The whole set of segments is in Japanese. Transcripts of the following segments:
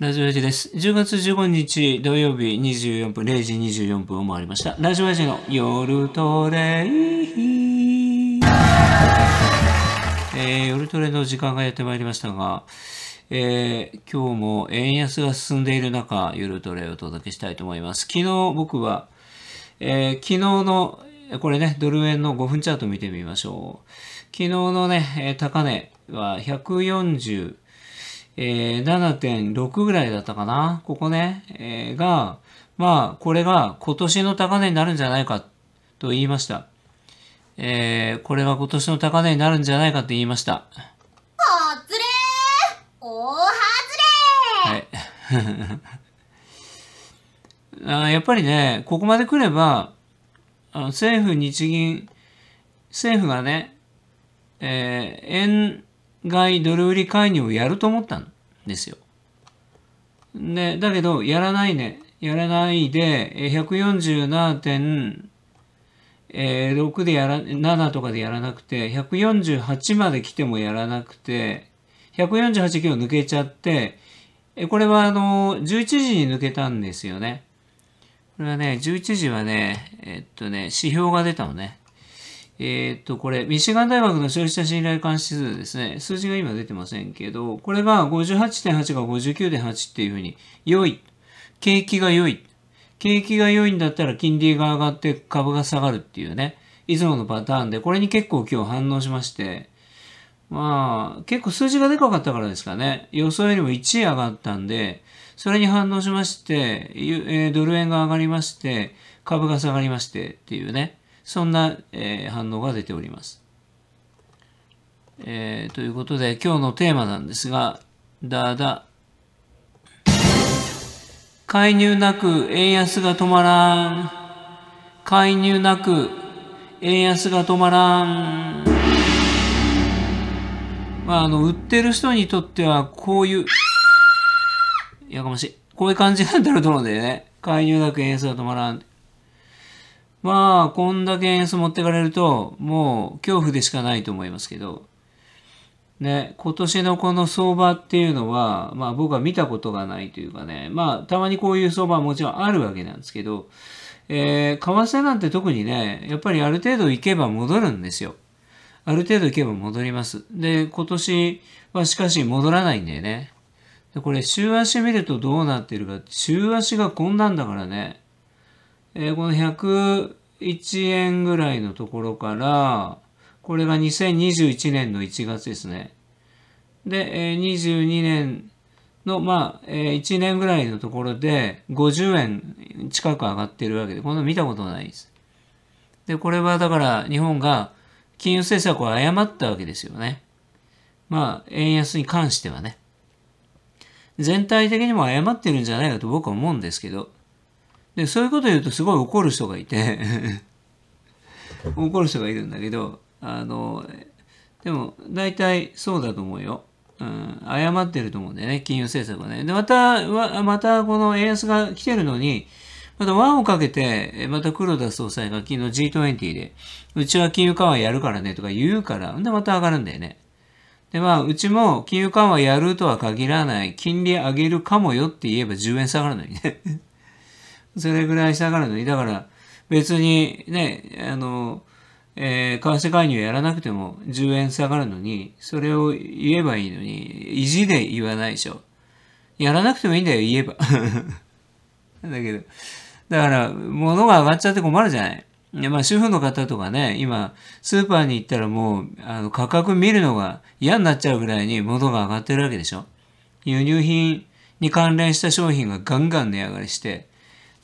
ラジオヤジです。10月15日土曜日24分、0時24分を回りました。ラジオヤジの夜トレイ。えー、夜トレの時間がやってまいりましたが、えー、今日も円安が進んでいる中、夜トレをお届けしたいと思います。昨日僕は、えー、昨日の、これね、ドル円の5分チャート見てみましょう。昨日のね、高値は140、えー、7.6ぐらいだったかなここね、えー、が、まあ、これが今年の高値になるんじゃないかと言いました。えー、これが今年の高値になるんじゃないかって言いました。お、つれおはずれはい。あやっぱりね、ここまで来れば、あの政府、日銀、政府がね、えー、円買いドル売り介入をやると思ったの。ですよ。ね、だけど、やらないね。やらないで、147.6でやら、7とかでやらなくて、148まで来てもやらなくて、148キロ抜けちゃって、これはあの、11時に抜けたんですよね。これはね、11時はね、えっとね、指標が出たのね。えー、っと、これ、ミシガン大学の消費者信頼監視指数ですね。数字が今出てませんけど、これが58.8が59.8っていうふうに、良い。景気が良い。景気が良いんだったら金利が上がって株が下がるっていうね、いつものパターンで、これに結構今日反応しまして、まあ、結構数字がでかかったからですかね。予想よりも1位上がったんで、それに反応しまして、ドル円が上がりまして、株が下がりましてっていうね。そんな、えー、反応が出ております。えー、ということで今日のテーマなんですが、だだ、介入なく円安が止まらん。介入なく円安が止まらん。まあ、あの、売ってる人にとっては、こういう、やかましい。こういう感じなんだろうと思うんだよね。介入なく円安が止まらん。まあ、こんだけ円安持ってかれると、もう恐怖でしかないと思いますけど、ね、今年のこの相場っていうのは、まあ僕は見たことがないというかね、まあたまにこういう相場はもちろんあるわけなんですけど、えー、為替なんて特にね、やっぱりある程度行けば戻るんですよ。ある程度行けば戻ります。で、今年はしかし戻らないんだよね。でこれ、週足見るとどうなってるか、週足がこんなんだからね、えー、この101円ぐらいのところから、これが2021年の1月ですね。で、えー、22年の、まあ、えー、1年ぐらいのところで50円近く上がってるわけで、こんな見たことないです。で、これはだから日本が金融政策を誤ったわけですよね。まあ、円安に関してはね。全体的にも誤ってるんじゃないかと僕は思うんですけど、で、そういうこと言うとすごい怒る人がいて怒る人がいるんだけど、あの、でも大体そうだと思うよ。うん、誤ってると思うんだよね、金融政策はね。で、また、またこの円安が来てるのに、また輪をかけて、また黒田総裁が昨日 G20 で、うちは金融緩和やるからねとか言うから、んでまた上がるんだよね。で、まあ、うちも金融緩和やるとは限らない、金利上げるかもよって言えば10円下がるのにねそれぐらい下がるのに、だから別にね、あの、えー、為替介入やらなくても10円下がるのに、それを言えばいいのに、意地で言わないでしょ。やらなくてもいいんだよ、言えば。だけど、だから、物が上がっちゃって困るじゃない。でまあ、主婦の方とかね、今、スーパーに行ったらもう、あの、価格見るのが嫌になっちゃうぐらいに物が上がってるわけでしょ。輸入品に関連した商品がガンガン値上がりして、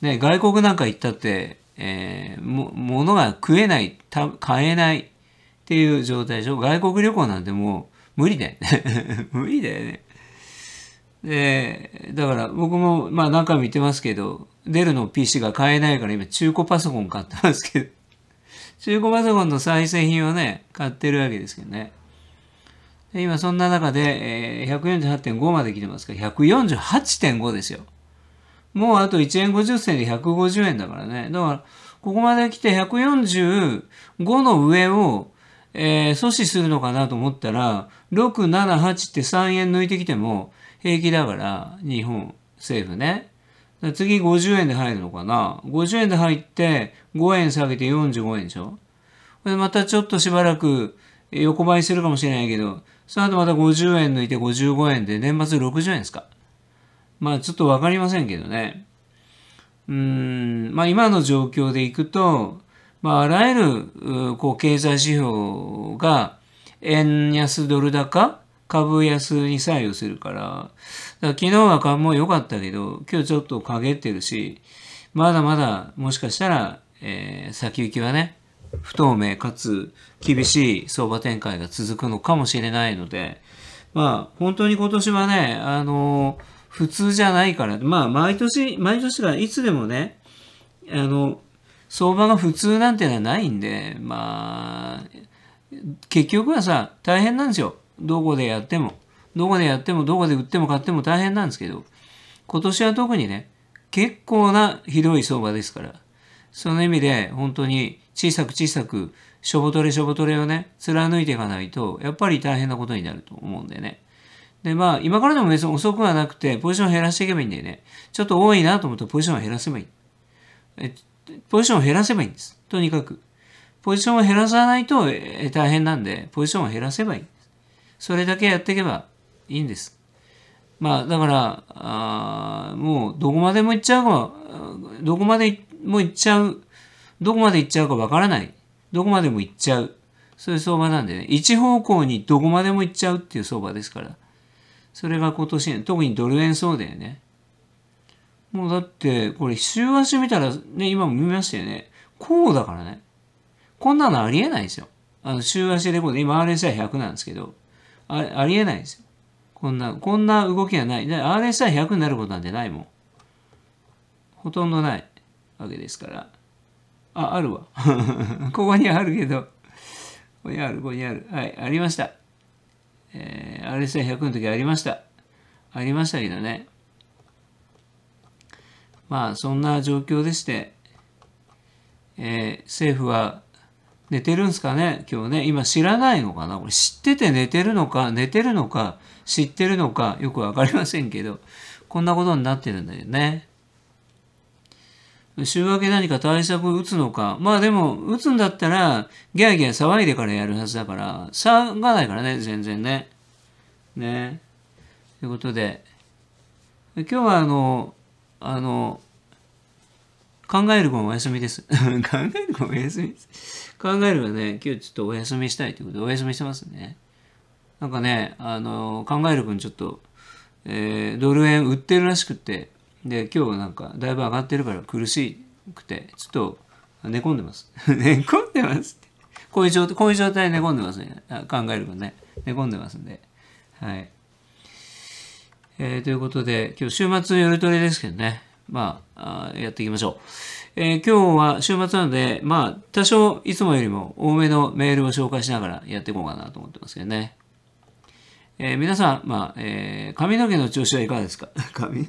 ね、外国なんか行ったって、えー、も物が食えない買えないっていう状態でしょ。外国旅行なんてもう無理だよね。無理だよね。で、だから僕もまあ何回もってますけど、デルの PC が買えないから今中古パソコン買ってますけど、中古パソコンの再生品をね、買ってるわけですけどね。で今そんな中で、えー、148.5まで来てますから、148.5ですよ。もうあと1円50銭で150円だからね。だから、ここまで来て145の上を、えー、阻止するのかなと思ったら、6、7、8って3円抜いてきても平気だから、日本政府ね。次50円で入るのかな。50円で入って5円下げて45円でしょ。これまたちょっとしばらく横ばいするかもしれないけど、その後また50円抜いて55円で年末60円ですか。まあちょっとわかりませんけどね。うん、まあ今の状況でいくと、まああらゆるこう経済指標が円安ドル高株安に左右するから、から昨日は株も良かったけど、今日ちょっと陰ってるし、まだまだもしかしたら、えー、先行きはね、不透明かつ厳しい相場展開が続くのかもしれないので、まあ本当に今年はね、あのー普通じゃないから。まあ、毎年、毎年がいつでもね、あの、相場が普通なんてのはないんで、まあ、結局はさ、大変なんですよ。どこでやっても。どこでやっても、どこで売っても買っても大変なんですけど、今年は特にね、結構なひどい相場ですから、その意味で本当に小さく小さく、しょぼとれしょぼとれをね、貫いていかないと、やっぱり大変なことになると思うんでね。で、まあ、今からでも別に遅くはなくて、ポジションを減らしていけばいいんだよね。ちょっと多いなと思ったらポジションを減らせばいい。えポジションを減らせばいいんです。とにかく。ポジションを減らさないと大変なんで、ポジションを減らせばいいんです。それだけやっていけばいいんです。まあ、だから、あもうどこまでも行っちゃうか、どこまでも行っちゃう、どこまで行っちゃうかわからない。どこまでも行っちゃう。そういう相場なんでね。一方向にどこまでも行っちゃうっていう相場ですから。それが今年、特にドル円そうだよね。もうだって、これ週足見たらね、今も見ましたよね。こうだからね。こんなのありえないですよ。あの、週足レコード、今 RSI100 なんですけど、あありえないですよ。こんな、こんな動きはない。RSI100 になることなんてないもん。ほとんどないわけですから。あ、あるわ。ここにあるけど、ここにある、ここにある。はい、ありました。えー、r s 1 0 0の時ありました。ありましたけどね。まあ、そんな状況でして、えー、政府は寝てるんすかね今日ね。今知らないのかなこれ知ってて寝てるのか、寝てるのか、知ってるのか、よくわかりませんけど、こんなことになってるんだよね。週明け何か対策打つのか。まあでも、打つんだったら、ギャーギャー騒いでからやるはずだから、騒がないからね、全然ね。ね。ということで、今日はあの、あの、考える分お休みです。考える分お休みです。考えるはね、今日ちょっとお休みしたいということで、お休みしてますね。なんかね、あの、考える分ちょっと、えー、ドル円売ってるらしくて、で今日なんかだいぶ上がってるから苦しくてちょっと寝込んでます 寝込んでますってこういう状態こういう状態で寝込んでますね考えればね寝込んでますんではい、えー、ということで今日週末夜トレですけどねまあやっていきましょう、えー、今日は週末なのでまあ多少いつもよりも多めのメールを紹介しながらやっていこうかなと思ってますけどねえー、皆さん、まあえー、髪の毛の調子はいかがですか 髪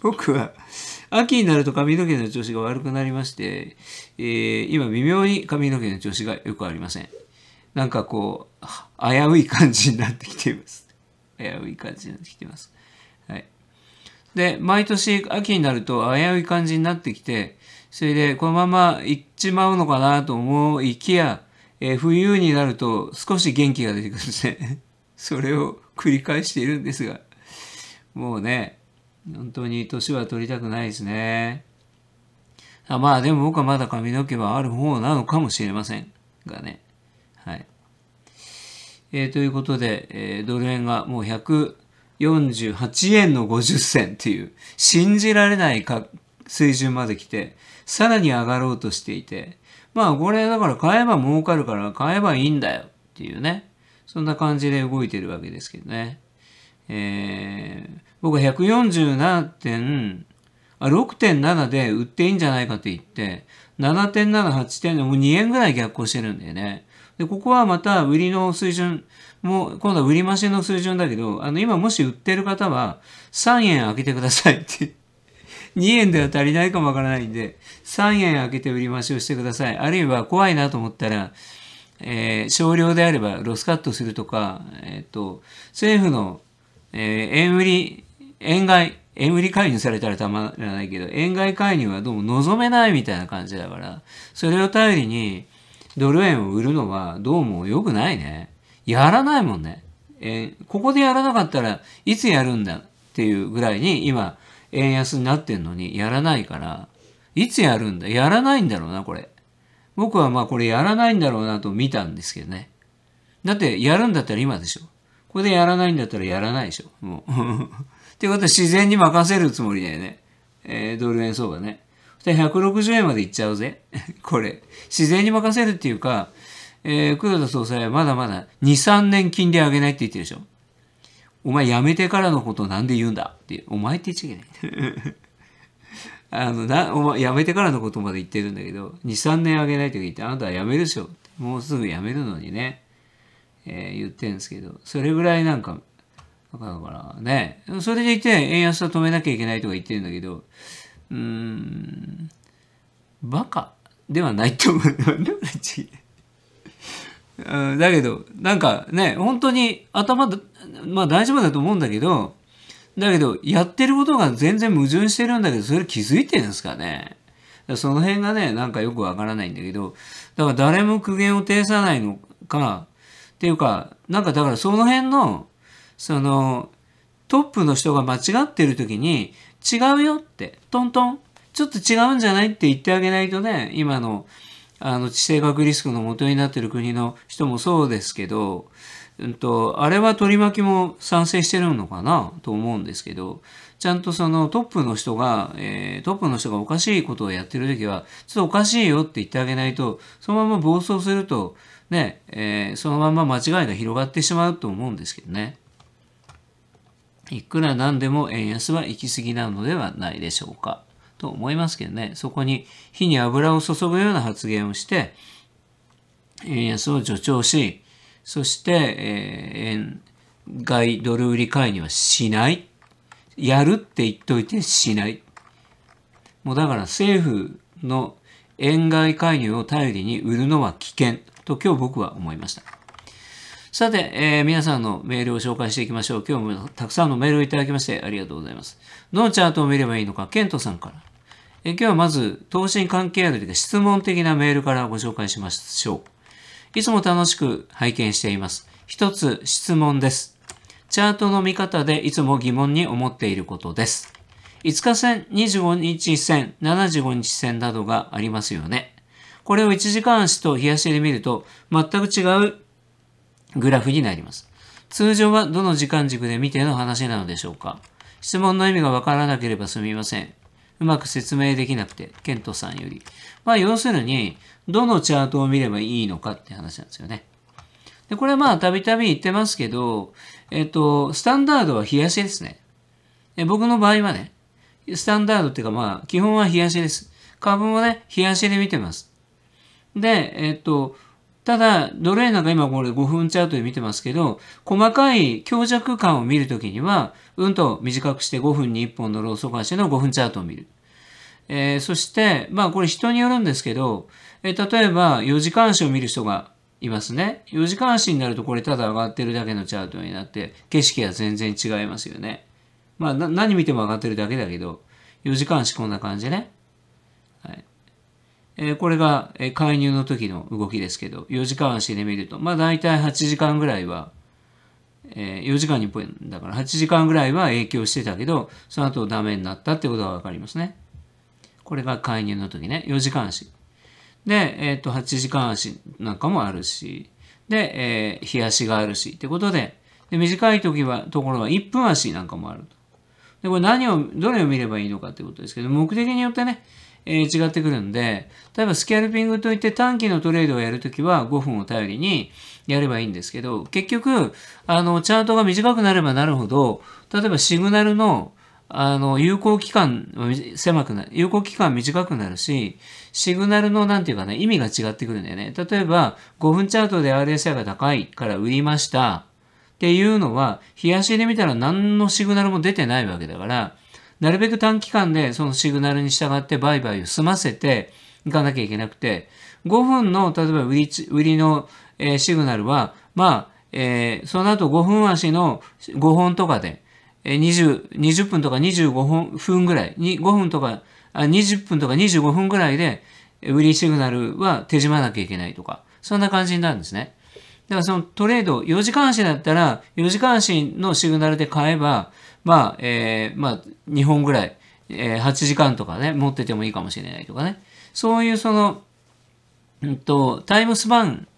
僕は秋になると髪の毛の調子が悪くなりまして、えー、今微妙に髪の毛の調子がよくありません。なんかこう、危うい感じになってきています。危うい感じになってきています。はい。で、毎年秋になると危うい感じになってきて、それでこのまま行っちまうのかなと思いきや、えー、冬になると少し元気が出てくるんですね。それを繰り返しているんですが、もうね、本当に年は取りたくないですね。あまあでも僕はまだ髪の毛はある方なのかもしれませんがね。はい。えー、ということで、えー、ドル円がもう148円の50銭っていう信じられないか水準まで来て、さらに上がろうとしていて、まあこれだから買えば儲かるから買えばいいんだよっていうね。そんな感じで動いてるわけですけどね。えー、僕は147.6.7で売っていいんじゃないかと言って、7.7、8点でもう2円ぐらい逆行してるんだよね。で、ここはまた売りの水準、もう今度は売り増しの水準だけど、あの今もし売ってる方は3円開けてくださいって。2円では足りないかもわからないんで、3円開けて売り増しをしてください。あるいは怖いなと思ったら、えー、少量であればロスカットするとか、えっ、ー、と、政府の、えー、円売り円買い、円売り介入されたらたまらないけど、円買い介入はどうも望めないみたいな感じだから、それを頼りにドル円を売るのはどうも良くないね。やらないもんね。えー、ここでやらなかったらいつやるんだっていうぐらいに今、円安になってんのにやらないから、いつやるんだやらないんだろうな、これ。僕はまあこれやらないんだろうなと見たんですけどね。だってやるんだったら今でしょ。これでやらないんだったらやらないでしょ。もうということは自然に任せるつもりだよね。えー、ドル円相場ね。で160円までいっちゃうぜ。これ。自然に任せるっていうか、えー、黒田総裁はまだまだ2、3年金利上げないって言ってるでしょ。お前辞めてからのことなんで言うんだって、お前って言っちゃいけない。あの、な、お前辞めてからのことまで言ってるんだけど、2、3年上げないと言って、あなたは辞めるでしょ。もうすぐ辞めるのにね、えー、言ってるんですけど、それぐらいなんかかだからね。それでいて、円安は止めなきゃいけないとか言ってるんだけど、うーん、バカではないと思う。でだけど、なんかね、本当に頭、まあ大丈夫だと思うんだけど、だけど、やってることが全然矛盾してるんだけど、それ気づいてるんですかね。その辺がね、なんかよくわからないんだけど、だから誰も苦言を呈さないのか、っていうか、なんかだからその辺の、その、トップの人が間違ってる時に、違うよって、トントン、ちょっと違うんじゃないって言ってあげないとね、今の、あの、地政学リスクの元になってる国の人もそうですけど、うんと、あれは取り巻きも賛成してるのかなと思うんですけど、ちゃんとそのトップの人が、えー、トップの人がおかしいことをやってる時は、ちょっとおかしいよって言ってあげないと、そのまま暴走すると、ね、えー、そのまま間違いが広がってしまうと思うんですけどね。いくらなんでも円安は行き過ぎなのではないでしょうか。と思いますけどね、そこに火に油を注ぐような発言をして、円安を助長し、そして、えー、円買いドル売り買いにはしない。やるって言っといてしない。もうだから政府の円買い介入を頼りに売るのは危険と今日僕は思いました。さて、えー、皆さんのメールを紹介していきましょう。今日もたくさんのメールをいただきましてありがとうございます。どのチャートを見ればいいのか、ケントさんから。え今日はまず、投資に関係ある質問的なメールからご紹介しましょう。いつも楽しく拝見しています。一つ質問です。チャートの見方でいつも疑問に思っていることです。5日線、25日線、75日線などがありますよね。これを1時間足と日足で見ると全く違うグラフになります。通常はどの時間軸で見ての話なのでしょうか質問の意味がわからなければすみません。うまく説明できなくて、ケントさんより。まあ、要するに、どのチャートを見ればいいのかって話なんですよね。で、これはまあ、たびたび言ってますけど、えっと、スタンダードは冷やしですね。え僕の場合はね、スタンダードっていうかまあ、基本は冷やしです。株もね、冷やしで見てます。で、えっと、ただ、ド隷なんか今これ5分チャートで見てますけど、細かい強弱感を見るときには、うんと短くして5分に1本のローソク足の5分チャートを見る。えー、そして、まあこれ人によるんですけど、えー、例えば4時間足を見る人がいますね。4時間足になるとこれただ上がってるだけのチャートになって、景色は全然違いますよね。まあ何見ても上がってるだけだけど、4時間足こんな感じね。はい。えこれが、え介入の時の動きですけど、4時間足で見ると、まあ大体8時間ぐらいは、え4時間にんだから8時間ぐらいは影響してたけど、その後ダメになったってことがわかりますね。これが介入の時ね、4時間足。で、えっ、ー、と、8時間足なんかもあるし、で、えー、日足があるし、ってことで、で短い時は、ところは1分足なんかもあると。で、これ何を、どれを見ればいいのかってことですけど、目的によってね、え違ってくるんで、例えばスキャルピングといって短期のトレードをやるときは5分を頼りにやればいいんですけど、結局、あの、チャートが短くなればなるほど、例えばシグナルの、あの、有効期間は狭くなる、有効期間短くなるし、シグナルのなんていうかね、意味が違ってくるんだよね。例えば、5分チャートで RSI が高いから売りました。っていうのは、冷やしで見たら何のシグナルも出てないわけだから、なるべく短期間でそのシグナルに従って売買を済ませていかなきゃいけなくて、5分の、例えば売り売りの、えー、シグナルは、まあ、えー、その後5分足の5本とかで、えー、20, 20分とか25分分ぐらい5分とか、あ20分とか25分ぐらいで、売りシグナルは手締まなきゃいけないとか、そんな感じになるんですね。だからそのトレード、4時間足だったら、4時間足のシグナルで買えば、まあ、えー、まあ、2本ぐらい、えー、8時間とかね、持っててもいいかもしれないとかね。そういうその、うんと、タイムスパン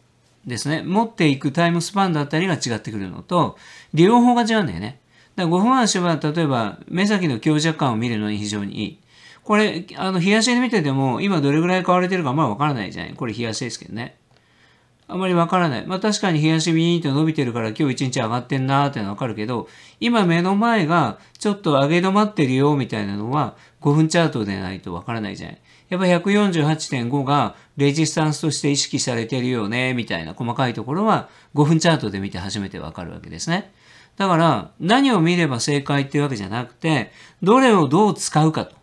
ですね。持っていくタイムスパンだったりが違ってくるのと、利用法が違うんだよね。だから5分足は、例えば、目先の強弱感を見るのに非常にいい。これ、あの、冷やしで見てても、今どれぐらい買われてるかまあわからないじゃない。これ冷やしですけどね。あんまりわからない。まあ確かに東ビーンと伸びてるから今日一日上がってんなーってのはわかるけど、今目の前がちょっと上げ止まってるよみたいなのは5分チャートでないとわからないじゃない。やっぱ148.5がレジスタンスとして意識されてるよね、みたいな細かいところは5分チャートで見て初めてわかるわけですね。だから何を見れば正解っていうわけじゃなくて、どれをどう使うかと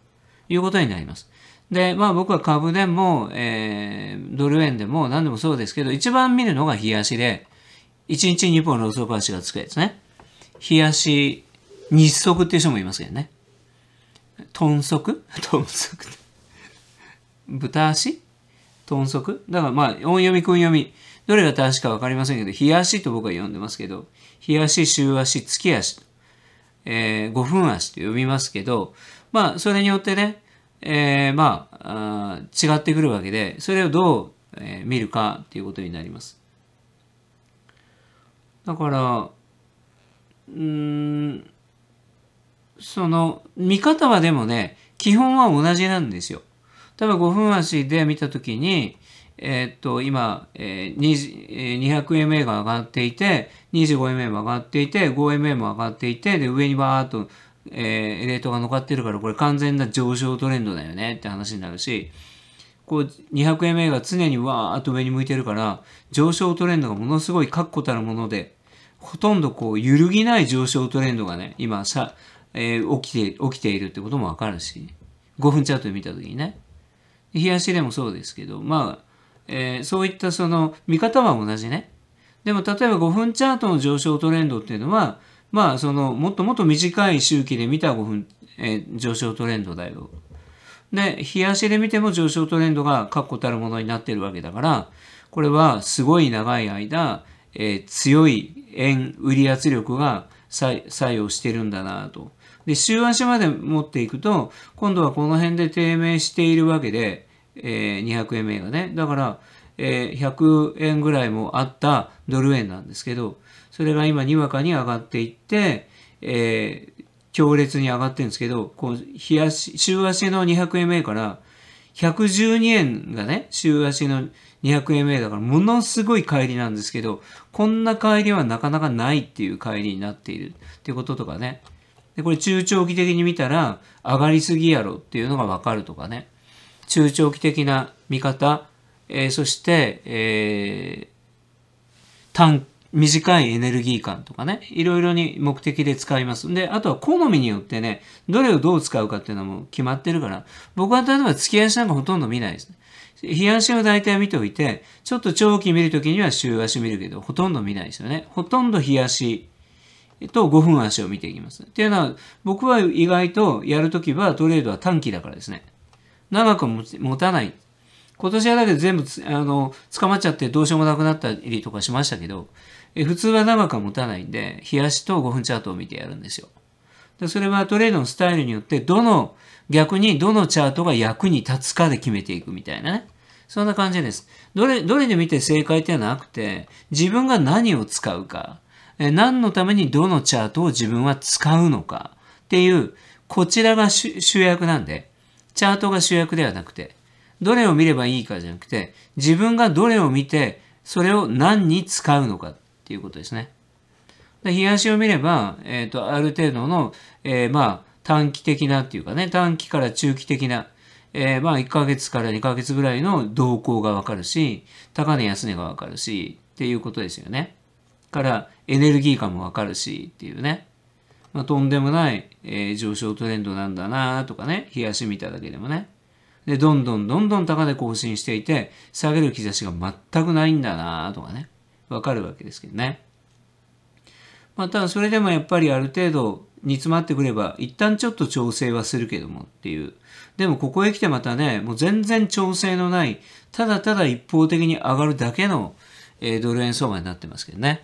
いうことになります。で、まあ僕は株でも、えー、ドル円でも何でもそうですけど、一番見るのが冷やしで、1日2本ローソーパーシがつくやつね。冷やし、日足っていう人もいますけどね。豚足 豚足豚足豚足だからまあ、音読み、訓読み。どれが正しかわかりませんけど、冷やしと僕は読んでますけど、冷やし、週足、月足、えー、5分足と読みますけど、まあ、それによってね、えー、まあ違ってくるわけで、それをどう、えー、見るかっていうことになります。だから、うん、その、見方はでもね、基本は同じなんですよ。例えば5分足で見たときに、えー、っと、今、えー、200MA が上がっていて、25MA も上がっていて、5MA も上がっていて、で、上にバーっとえー、レートが残ってるから、これ完全な上昇トレンドだよねって話になるし、こう、200 m a が常にわーっと上に向いてるから、上昇トレンドがものすごい確固たるもので、ほとんどこう、揺るぎない上昇トレンドがね、今、さ、えー、起きて、起きているってこともわかるし、5分チャートで見たときにね。冷やしでもそうですけど、まあ、えー、そういったその見方は同じね。でも例えば5分チャートの上昇トレンドっていうのはまあそのもっともっと短い周期で見た5分、えー、上昇トレンドだよ。で、日足で見ても上昇トレンドが確固たるものになってるわけだから、これはすごい長い間、えー、強い円売り圧力が作用してるんだなと。で、週足まで持っていくと、今度はこの辺で低迷しているわけで、えー、200円目がね。だから、え100円ぐらいもあったドル円なんですけど、それが今にわかに上がっていって、えー、強烈に上がってるんですけど、こう、日足、週足の200円目から、112円がね、週足の200円目だから、ものすごい帰りなんですけど、こんな帰りはなかなかないっていう帰りになっているっていうこととかね。で、これ中長期的に見たら、上がりすぎやろっていうのがわかるとかね。中長期的な見方えー、そして、えー、短短いエネルギー感とかね、いろいろに目的で使います。で、あとは好みによってね、どれをどう使うかっていうのも決まってるから、僕は例えば月足なんかほとんど見ないですね。日足を大体見ておいて、ちょっと長期見るときには週足見るけど、ほとんど見ないですよね。ほとんど日足と5分足を見ていきます。っていうのは、僕は意外とやるときはトレードは短期だからですね。長く持たない。今年はだけど全部あの捕まっちゃってどうしようもなくなったりとかしましたけど、え普通は長くは持たないんで、冷やしと5分チャートを見てやるんですよ。でそれはトレードのスタイルによって、どの、逆にどのチャートが役に立つかで決めていくみたいなね。そんな感じです。どれ、どれで見て正解ってはなくて、自分が何を使うか、え何のためにどのチャートを自分は使うのかっていう、こちらが主役なんで、チャートが主役ではなくて、どれを見ればいいかじゃなくて、自分がどれを見て、それを何に使うのかっていうことですね。で冷やしを見れば、えっ、ー、と、ある程度の、えー、まあ、短期的なっていうかね、短期から中期的な、えー、まあ、1ヶ月から2ヶ月ぐらいの動向がわかるし、高値安値がわかるし、っていうことですよね。から、エネルギー感もわかるし、っていうね。まあ、とんでもない、えー、上昇トレンドなんだなとかね、冷やし見ただけでもね。で、どんどんどんどん高値更新していて、下げる兆しが全くないんだなとかね、わかるわけですけどね。まあ、ただそれでもやっぱりある程度煮詰まってくれば、一旦ちょっと調整はするけどもっていう。でもここへ来てまたね、もう全然調整のない、ただただ一方的に上がるだけの、えドル円相場になってますけどね。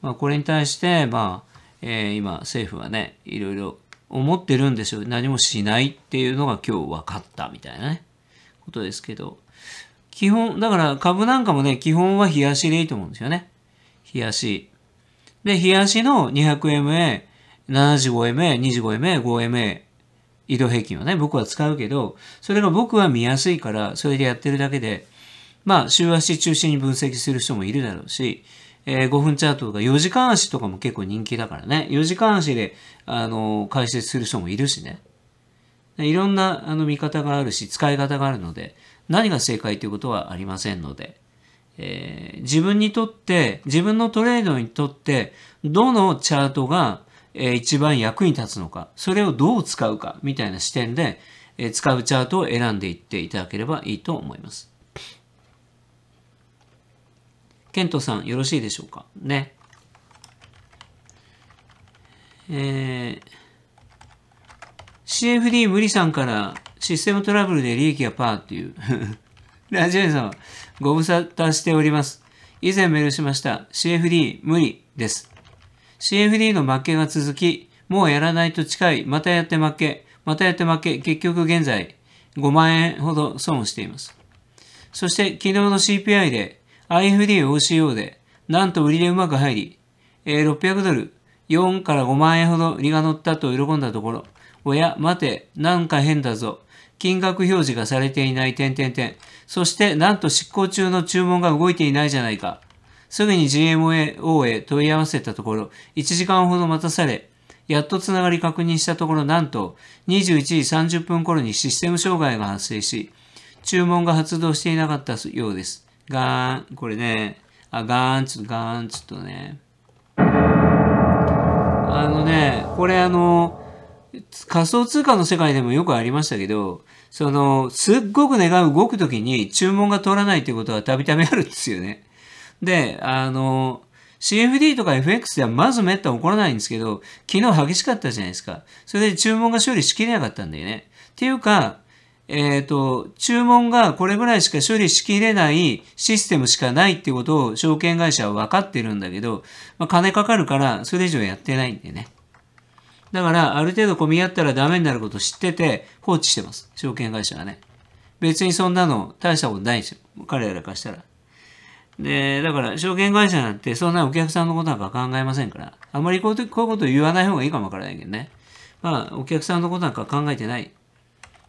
まあ、これに対して、まあ、えー、今政府はね、いろいろ思ってるんですよ。何もしないっていうのが今日分かったみたいなね、ことですけど。基本、だから株なんかもね、基本は冷やしでいいと思うんですよね。冷やし。で、冷やしの 200MA、75MA、25MA、5MA、移動平均はね、僕は使うけど、それが僕は見やすいから、それでやってるだけで、まあ、週足中心に分析する人もいるだろうし、えー、5分チャートとか4時間足とかも結構人気だからね。4時間足で、あの、解説する人もいるしね。いろんな、あの、見方があるし、使い方があるので、何が正解ということはありませんので、えー、自分にとって、自分のトレードにとって、どのチャートが、えー、一番役に立つのか、それをどう使うか、みたいな視点で、えー、使うチャートを選んでいっていただければいいと思います。ケントさん、よろしいでしょうかね。えー、CFD 無理さんからシステムトラブルで利益がパーっていう。ラジオネさん、ご無沙汰しております。以前メールしました。CFD 無理です。CFD の負けが続き、もうやらないと近い、またやって負け、またやって負け、結局現在5万円ほど損をしています。そして昨日の CPI で IFD、OCO で、なんと売りでうまく入り、えー、600ドル、4から5万円ほど売りが乗ったと喜んだところ、おや、待て、なんか変だぞ。金額表示がされていない点点点。そして、なんと執行中の注文が動いていないじゃないか。すぐに GMO へ問い合わせたところ、1時間ほど待たされ、やっとつながり確認したところ、なんと21時30分頃にシステム障害が発生し、注文が発動していなかったようです。ガーン、これね、あ、ガーンちょっとガーンちょっとね。あのね、これあの、仮想通貨の世界でもよくありましたけど、その、すっごく値が動くときに注文が取らないということはたびたびあるんですよね。で、あの、CFD とか FX ではまずめったに起こらないんですけど、昨日激しかったじゃないですか。それで注文が処理しきれなかったんだよね。っていうか、えっ、ー、と、注文がこれぐらいしか処理しきれないシステムしかないってことを証券会社は分かってるんだけど、まあ、金かかるからそれ以上やってないんでね。だから、ある程度混み合ったらダメになること知ってて放置してます。証券会社はね。別にそんなの大したことないんですよ。彼らからしたら。で、だから証券会社なんてそんなお客さんのことなんか考えませんから、あまりこういうこと言わない方がいいかもわからないけどね。まあ、お客さんのことなんか考えてない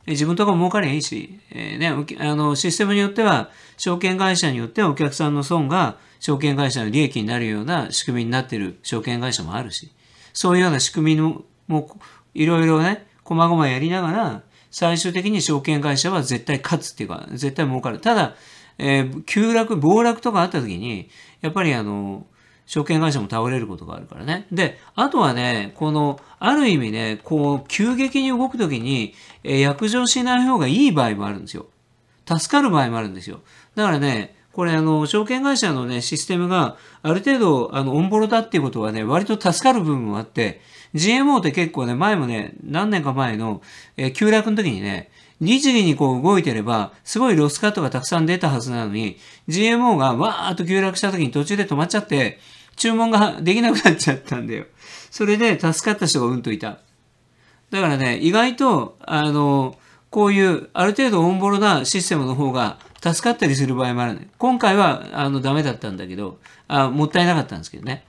自分とかも儲かりへんし、えー、ね、あのシステムによっては証券会社によってはお客さんの損が証券会社の利益になるような仕組みになってる証券会社もあるしそういうような仕組みのもいろいろね細々やりながら最終的に証券会社は絶対勝つっていうか絶対儲かるただ、えー、急落暴落とかあった時にやっぱりあの証券会社も倒れることがあるからね。で、あとはね、この、ある意味ね、こう、急激に動くときに、えー、約定しない方がいい場合もあるんですよ。助かる場合もあるんですよ。だからね、これあの、証券会社のね、システムがある程度、あの、オンボロだっていうことはね、割と助かる部分もあって、GMO って結構ね、前もね、何年か前の、えー、急落の時にね、日時にこう動いてれば、すごいロスカットがたくさん出たはずなのに、GMO がわーっと急落した時に途中で止まっちゃって、注文ができなくなっちゃったんだよ。それで助かった人がうんといた。だからね、意外と、あの、こういうある程度オンボロなシステムの方が助かったりする場合もあるね。今回はあのダメだったんだけどあ、もったいなかったんですけどね。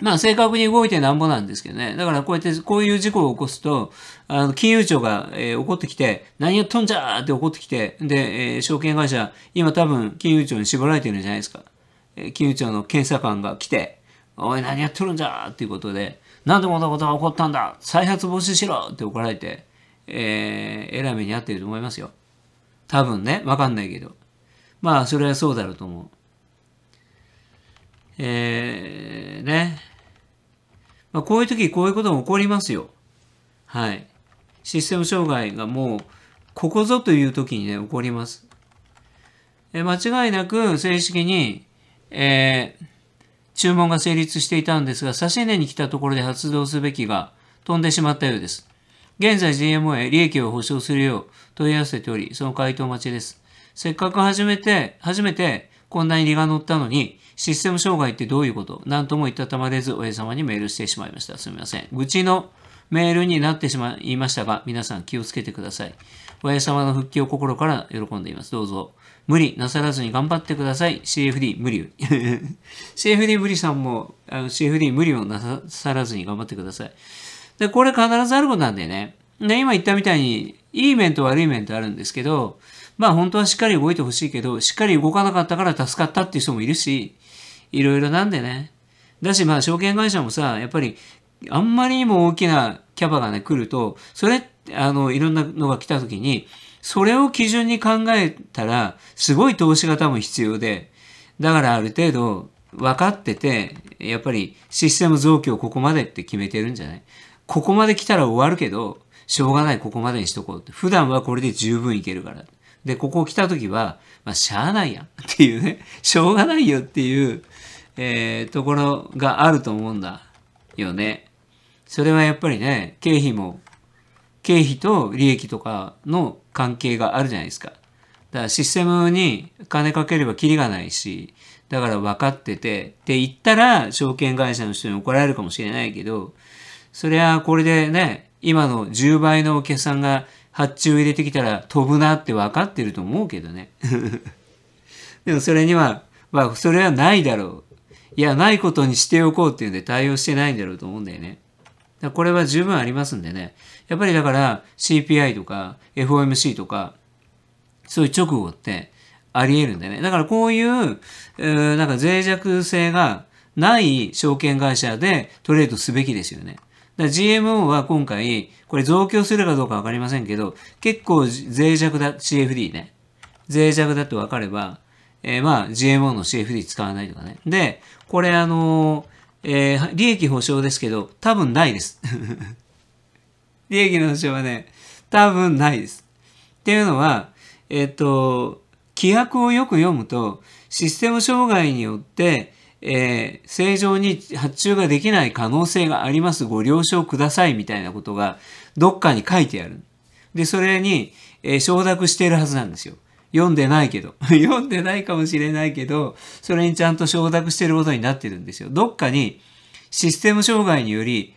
まあ正確に動いてなんぼなんですけどね。だからこうやってこういう事故を起こすと、あの金融庁が、えー、怒ってきて、何やっとんじゃーって怒ってきて、で、えー、証券会社、今多分金融庁に絞られてるんじゃないですか。金融庁の検査官が来て、おい、何やってるんじゃっていうことで、なんでこんなことが起こったんだ再発防止しろって怒られて、えー、えらい目に遭ってると思いますよ。多分ね、わかんないけど。まあ、それはそうだろうと思う。えー、ね。まあ、こういう時、こういうことも起こりますよ。はい。システム障害がもう、ここぞという時にね、起こります。え間違いなく正式にえー、注文が成立していたんですが、差し値に来たところで発動すべきが飛んでしまったようです。現在 GMO へ利益を保証するよう問い合わせており、その回答待ちです。せっかく始めて、初めてこんなに利が乗ったのに、システム障害ってどういうことなんとも言ったたまれず、お親様にメールしてしまいました。すみません。愚痴のメールになってしまいましたが、皆さん気をつけてください。親様の復帰を心から喜んでいます。どうぞ。無理なさらずに頑張ってください。CFD 無理。CFD 無理さんも、CFD 無理をなさらずに頑張ってください。で、これ必ずあることなんだよね。で、今言ったみたいに、いい面と悪い面ってあるんですけど、まあ本当はしっかり動いてほしいけど、しっかり動かなかったから助かったっていう人もいるし、いろいろなんでね。だしまあ証券会社もさ、やっぱりあんまりにも大きなキャパがね、来ると、それ、あの、いろんなのが来た時に、それを基準に考えたら、すごい投資方も必要で、だからある程度分かってて、やっぱりシステム増強ここまでって決めてるんじゃないここまで来たら終わるけど、しょうがないここまでにしとこう。普段はこれで十分いけるから。で、ここ来た時は、まあ、しゃあないやんっていうね、しょうがないよっていう、えー、ところがあると思うんだよね。それはやっぱりね、経費も、経費と利益とかの関係があるじゃないですか。だからシステムに金かければキリがないし、だから分かってて、って言ったら証券会社の人に怒られるかもしれないけど、そりゃこれでね、今の10倍のお客さんが発注入れてきたら飛ぶなって分かってると思うけどね。でもそれには、まあそれはないだろう。いや、ないことにしておこうっていうんで対応してないんだろうと思うんだよね。これは十分ありますんでね。やっぱりだから CPI とか FOMC とか、そういう直後ってあり得るんだよね。だからこういう、なんか脆弱性がない証券会社でトレードすべきですよね。GMO は今回、これ増強するかどうかわかりませんけど、結構脆弱だ、CFD ね。脆弱だってわかれば、えー、まあ GMO の CFD 使わないとかね。で、これあのー、えー、利益保証ですけど、多分ないです。利益の保証はね、多分ないです。っていうのは、えっ、と、規約をよく読むと、システム障害によって、えー、正常に発注ができない可能性があります。ご了承くださいみたいなことがどっかに書いてある。で、それに、えー、承諾しているはずなんですよ。読んでないけど。読んでないかもしれないけど、それにちゃんと承諾してることになってるんですよ。どっかにシステム障害により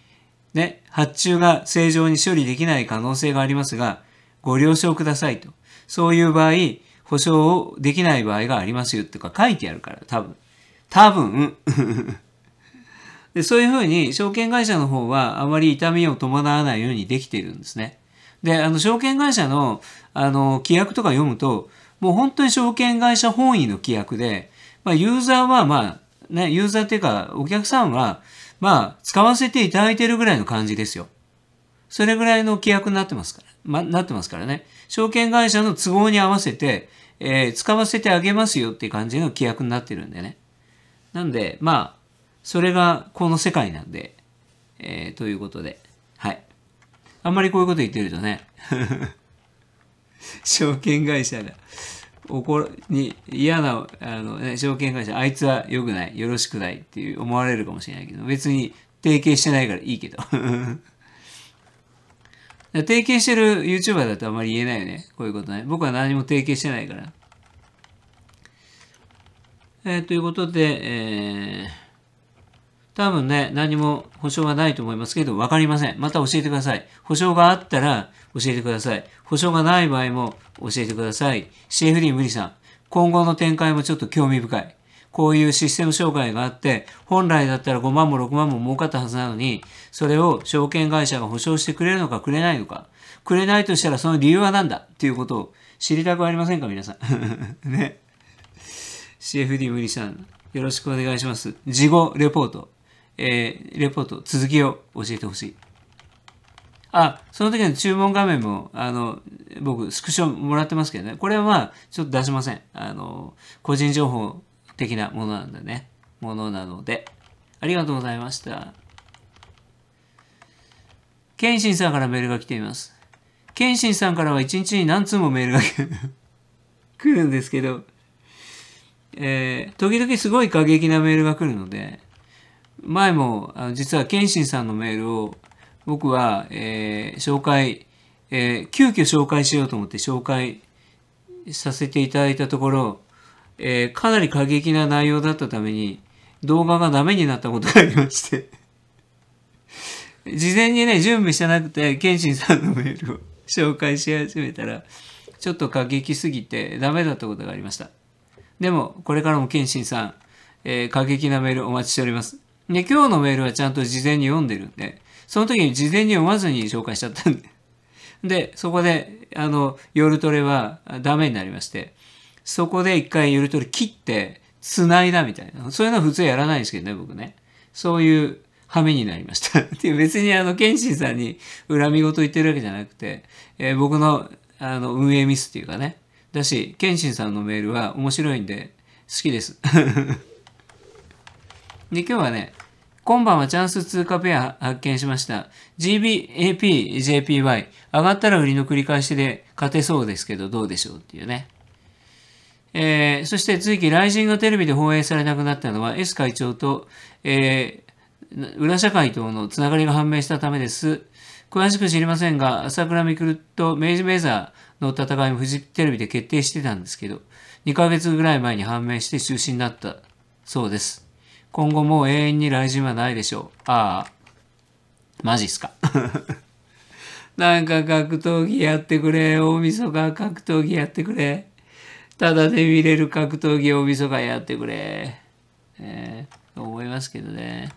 ね、発注が正常に処理できない可能性がありますが、ご了承くださいと。そういう場合、保証をできない場合がありますよとか書いてあるから、多分。多分。でそういうふうに、証券会社の方はあまり痛みを伴わないようにできているんですね。で、あの、証券会社の、あの、規約とか読むと、もう本当に証券会社本位の規約で、まあ、ユーザーは、まあ、ね、ユーザーっていうか、お客さんは、まあ、使わせていただいてるぐらいの感じですよ。それぐらいの規約になってますから、ま、なってますからね。証券会社の都合に合わせて、えー、使わせてあげますよっていう感じの規約になってるんでね。なんで、まあ、それがこの世界なんで、えー、ということで、はい。あんまりこういうこと言ってるとね、証券会社だ。怒るに嫌なあの、ね、証券会社あいつは良くないよろしくないっていう思われるかもしれないけど別に提携してないからいいけど 提携してる YouTuber だとあまり言えないよねこういうことね僕は何も提携してないからえー、ということでえー多分ね、何も保証はないと思いますけど、わかりません。また教えてください。保証があったら教えてください。保証がない場合も教えてください。CFD 無理さん、今後の展開もちょっと興味深い。こういうシステム障害があって、本来だったら5万も6万も儲かったはずなのに、それを証券会社が保証してくれるのかくれないのか、くれないとしたらその理由は何だっていうことを知りたくありませんか皆さん。ね。CFD 無理さん、よろしくお願いします。事後レポート。えー、レポート、続きを教えてほしい。あ、その時の注文画面も、あの、僕、スクショもらってますけどね。これはまあ、ちょっと出しません。あの、個人情報的なものなんでね。ものなので。ありがとうございました。ケンシンさんからメールが来ています。ケンシンさんからは一日に何通もメールが来るんですけど、えー、時々すごい過激なメールが来るので、前も実は謙信さんのメールを僕は、えー、紹介、えー、急遽紹介しようと思って紹介させていただいたところ、えー、かなり過激な内容だったために動画がダメになったことがありまして事前にね準備してなくて謙信さんのメールを紹介し始めたらちょっと過激すぎてダメだったことがありましたでもこれからも謙信さん、え過激なメールお待ちしておりますで、今日のメールはちゃんと事前に読んでるんで、その時に事前に読まずに紹介しちゃったんで。で、そこで、あの、夜トレはダメになりまして、そこで一回夜トレ切って、繋いだみたいな。そういうのは普通やらないんですけどね、僕ね。そういう羽目になりました。で、別にあの、ケンシンさんに恨み事言ってるわけじゃなくて、えー、僕の、あの、運営ミスっていうかね。だし、ケンシンさんのメールは面白いんで、好きです。で、今日はね、今晩はチャンス通貨ペア発見しました。GBAP、JPY。上がったら売りの繰り返しで勝てそうですけど、どうでしょうっていうね。えー、そしていき、ライジンがテレビで放映されなくなったのは S 会長と、えー、裏社会とのつながりが判明したためです。詳しく知りませんが、朝倉未来と明治メーザーの戦いもフジテレビで決定してたんですけど、2ヶ月ぐらい前に判明して中止になったそうです。今後もう永遠に雷神はないでしょう。ああ、マジっすか。なんか格闘技やってくれ。大晦日格闘技やってくれ。ただで見れる格闘技大晦日やってくれ。えー、思いますけどね。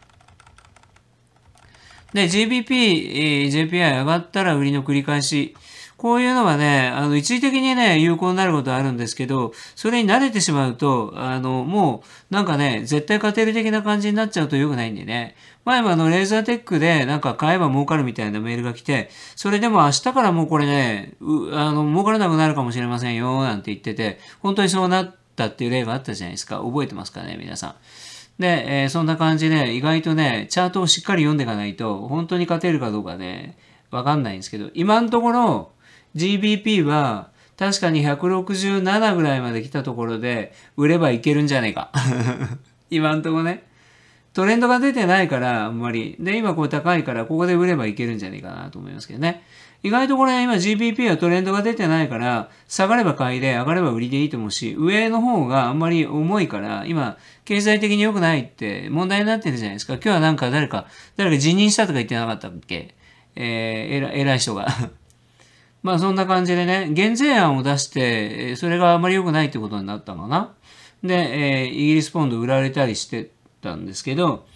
で、GBP、えー、JPI 上がったら売りの繰り返し。こういうのはね、あの、一時的にね、有効になることはあるんですけど、それに慣れてしまうと、あの、もう、なんかね、絶対勝てる的な感じになっちゃうと良くないんでね。前もあの、レーザーテックで、なんか買えば儲かるみたいなメールが来て、それでも明日からもうこれね、う、あの、儲からなくなるかもしれませんよ、なんて言ってて、本当にそうなったっていう例があったじゃないですか。覚えてますかね、皆さん。で、えー、そんな感じで、意外とね、チャートをしっかり読んでいかないと、本当に勝てるかどうかね、わかんないんですけど、今のところ、GBP は確かに167ぐらいまで来たところで売ればいけるんじゃねえか 今んとこね。トレンドが出てないから、あんまり。で、今こう高いから、ここで売ればいけるんじゃねえかなと思いますけどね。意外とこれ今 GBP はトレンドが出てないから、下がれば買いで、上がれば売りでいいと思うし、上の方があんまり重いから、今、経済的に良くないって問題になってるじゃないですか。今日はなんか誰か、誰か辞任したとか言ってなかったっけえー、偉い人がまあそんな感じでね、減税案を出して、それがあまり良くないってことになったのかな。で、えー、イギリスポンド売られたりしてたんですけど、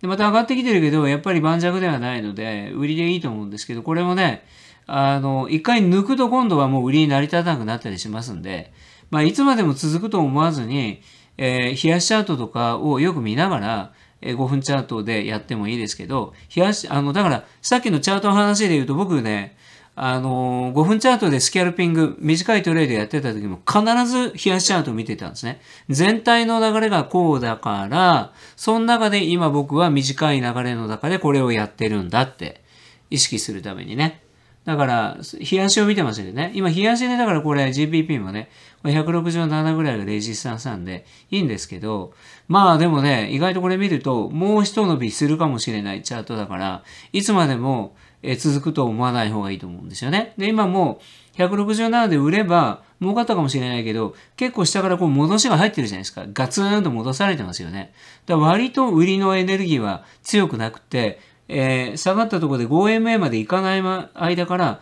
でまた上がってきてるけど、やっぱり盤石ではないので、売りでいいと思うんですけど、これもね、あの、一回抜くと今度はもう売りになり立たなくなったりしますんで、まあいつまでも続くと思わずに、えー、冷やしチャートとかをよく見ながら、えー、5分チャートでやってもいいですけど、冷やし、あの、だから、さっきのチャートの話で言うと僕ね、あの、5分チャートでスキャルピング、短いトレードやってた時も必ず冷やしチャートを見てたんですね。全体の流れがこうだから、その中で今僕は短い流れの中でこれをやってるんだって意識するためにね。だから、冷やしを見てますよね。今、冷やしで、だからこれ GPP もね、167ぐらいがレジスタンスなんでいいんですけど、まあでもね、意外とこれ見ると、もう一伸びするかもしれないチャートだから、いつまでもえ続くと思わない方がいいと思うんですよね。で、今もう167で売れば儲かったかもしれないけど、結構下からこう戻しが入ってるじゃないですか。ガツンと戻されてますよね。だから割と売りのエネルギーは強くなくて、えー、下がったところで 5MA まで行かない間から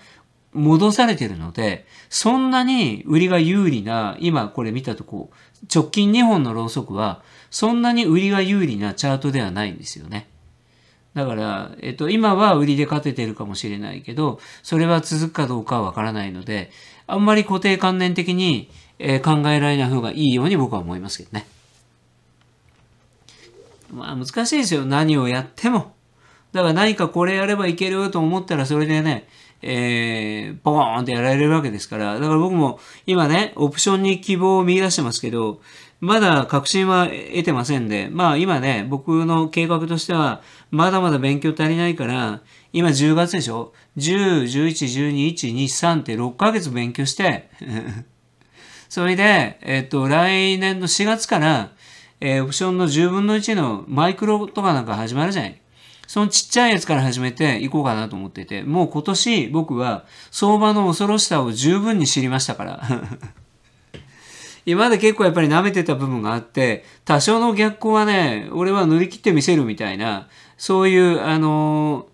戻されてるので、そんなに売りが有利な、今これ見たとこ、直近2本のロウソクは、そんなに売りが有利なチャートではないんですよね。だから、えっと、今は売りで勝ててるかもしれないけど、それは続くかどうかはわからないので、あんまり固定観念的に、え考えられない方がいいように僕は思いますけどね。まあ難しいですよ。何をやっても。だから何かこれやればいけると思ったらそれでね、えー、ポーンってやられるわけですから。だから僕も今ね、オプションに希望を見出してますけど、まだ確信は得てませんで、まあ今ね、僕の計画としては、まだまだ勉強足りないから、今10月でしょ ?10、11、12、1、2、3って6ヶ月勉強して それで、えっと、来年の4月から、えー、オプションの10分の1のマイクロとかなんか始まるじゃない。そのちっちゃいやつから始めていこうかなと思ってて、もう今年僕は相場の恐ろしさを十分に知りましたから今まで結構やっぱり舐めてた部分があって、多少の逆光はね、俺は乗り切ってみせるみたいな、そういう、あのー、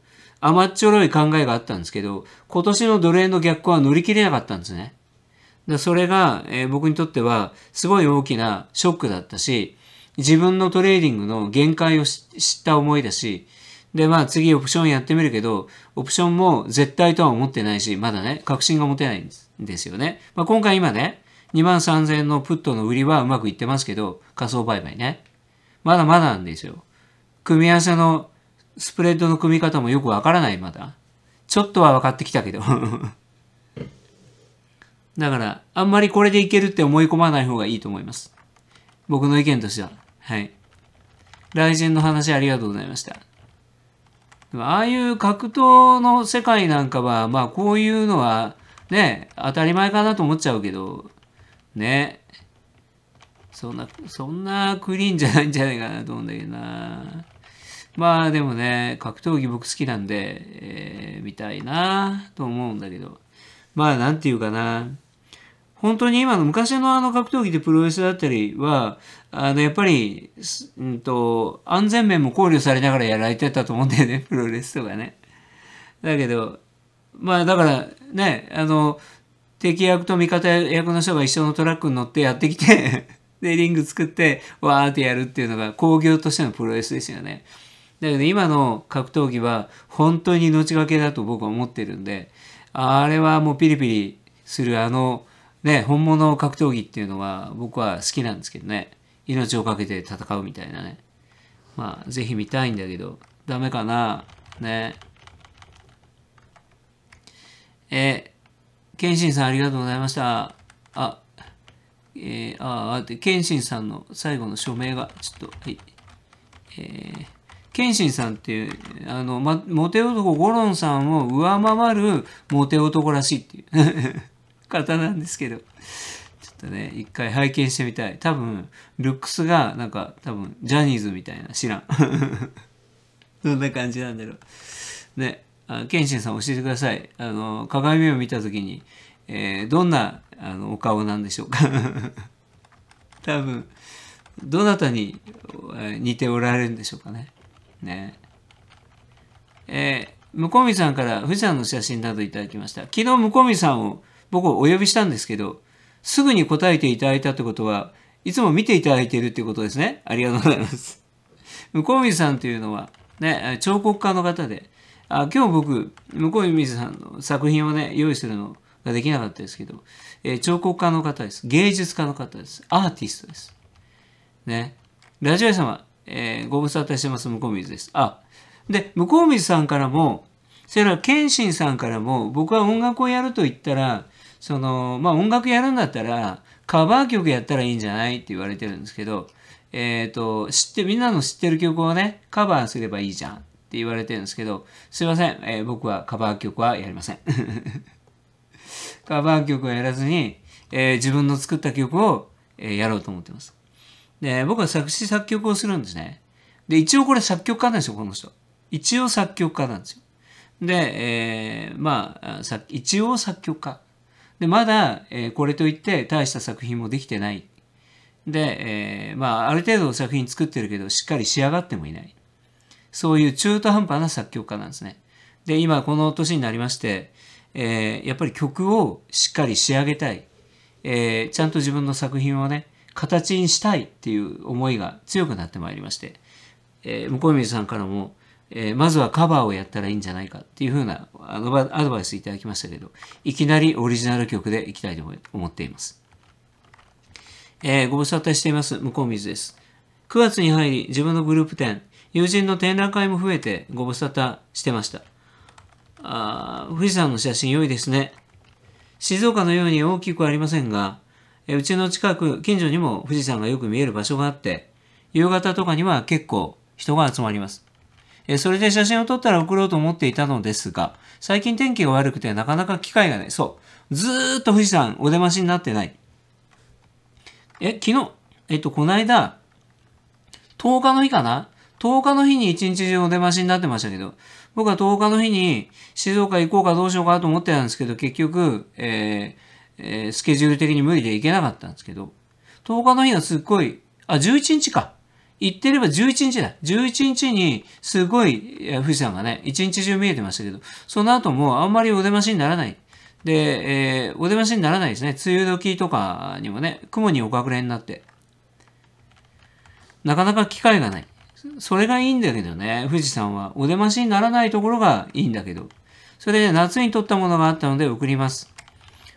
甘っちょろい考えがあったんですけど、今年の奴隷の逆光は乗り切れなかったんですね。だそれが、えー、僕にとってはすごい大きなショックだったし、自分のトレーディングの限界を知った思いだし、で、まあ次オプションやってみるけど、オプションも絶対とは思ってないし、まだね、確信が持てないんですよね。まあ今回今ね、2万3000円のプットの売りはうまくいってますけど、仮想売買ね。まだまだなんですよ。組み合わせのスプレッドの組み方もよくわからない、まだ。ちょっとは分かってきたけど だから、あんまりこれでいけるって思い込まない方がいいと思います。僕の意見としては。はい。雷神の話ありがとうございました。ああいう格闘の世界なんかは、まあこういうのはね、当たり前かなと思っちゃうけど、ね。そんな、そんなクリーンじゃないんじゃないかなと思うんだけどな。まあでもね、格闘技僕好きなんで、えー、見たいなと思うんだけど。まあなんていうかな。本当に今の昔のあの格闘技でプロレスだったりは、あのやっぱり、うんと、安全面も考慮されながらやられてたと思うんだよね、プロレスとかね。だけど、まあだからね、あの、敵役と味方役の人が一緒のトラックに乗ってやってきて で、リング作って、わーってやるっていうのが興行としてのプロレスですよね。だけど今の格闘技は本当に命がけだと僕は思ってるんで、あれはもうピリピリするあの、ね、本物格闘技っていうのは僕は好きなんですけどね。命を懸けて戦うみたいなね。まあ、ぜひ見たいんだけど、ダメかなね。え、謙信さんありがとうございました。あ、えー、あー、謙信さんの最後の署名が、ちょっと、はい。えー、謙信さんっていう、あの、ま、モテ男ゴロンさんを上回るモテ男らしいっていう 方なんですけど、ちょっとね、一回拝見してみたい。多分、ルックスが、なんか、多分、ジャニーズみたいな、知らん。どんな感じなんだろう。ね。謙信さん教えてください。あの、鏡を見たときに、えー、どんなあのお顔なんでしょうか 多分、どなたに似ておられるんでしょうかね。ね。えー、向見さんから富士山の写真などいただきました。昨日向見さんを僕お呼びしたんですけど、すぐに答えていただいたってことは、いつも見ていただいているってことですね。ありがとうございます。向見さんというのは、ね、彫刻家の方で、あ今日僕、向こう由さんの作品をね、用意するのができなかったですけど、えー、彫刻家の方です。芸術家の方です。アーティストです。ね。ラジオ屋様、えー、ご無沙汰してます、向こう水です。あ、で、向こう水さんからも、それから謙信さんからも、僕は音楽をやると言ったら、その、まあ音楽やるんだったら、カバー曲やったらいいんじゃないって言われてるんですけど、えっ、ー、と、知って、みんなの知ってる曲をね、カバーすればいいじゃん。って言われてるんですけど、すいません、えー、僕はカバー曲はやりません。カバー曲はやらずに、えー、自分の作った曲を、えー、やろうと思ってます。で、僕は作詞作曲をするんですね。で、一応これ作曲家なんですよ、この人。一応作曲家なんですよ。で、えー、まあ、一応作曲家。で、まだ、えー、これといって大した作品もできてない。で、えー、まあ、ある程度作品作ってるけど、しっかり仕上がってもいない。そういう中途半端な作曲家なんですね。で、今この年になりまして、えー、やっぱり曲をしっかり仕上げたい。えー、ちゃんと自分の作品をね、形にしたいっていう思いが強くなってまいりまして、えー、向水さんからも、えー、まずはカバーをやったらいいんじゃないかっていうふうなアドバイスいただきましたけど、いきなりオリジナル曲でいきたいと思っています。えー、ご無沙汰しています、向水です。9月に入り自分のグループ展、友人の展覧会も増えてご無沙汰してました。あ富士山の写真良いですね。静岡のように大きくありませんが、うちの近く、近所にも富士山がよく見える場所があって、夕方とかには結構人が集まります。それで写真を撮ったら送ろうと思っていたのですが、最近天気が悪くてなかなか機会がない。そう。ずーっと富士山お出ましになってない。え、昨日、えっと、この間、10日の日かな10日の日に一日中お出ましになってましたけど、僕は10日の日に静岡行こうかどうしようかと思ってたんですけど、結局、えー、えー、スケジュール的に無理で行けなかったんですけど、10日の日がすっごい、あ、11日か。行ってれば11日だ。11日にすごい富士山がね、一日中見えてましたけど、その後もあんまりお出ましにならない。で、えー、お出ましにならないですね。梅雨時とかにもね、雲にお隠れになって。なかなか機会がない。それがいいんだけどね、富士山は。お出ましにならないところがいいんだけど。それで夏に撮ったものがあったので送ります。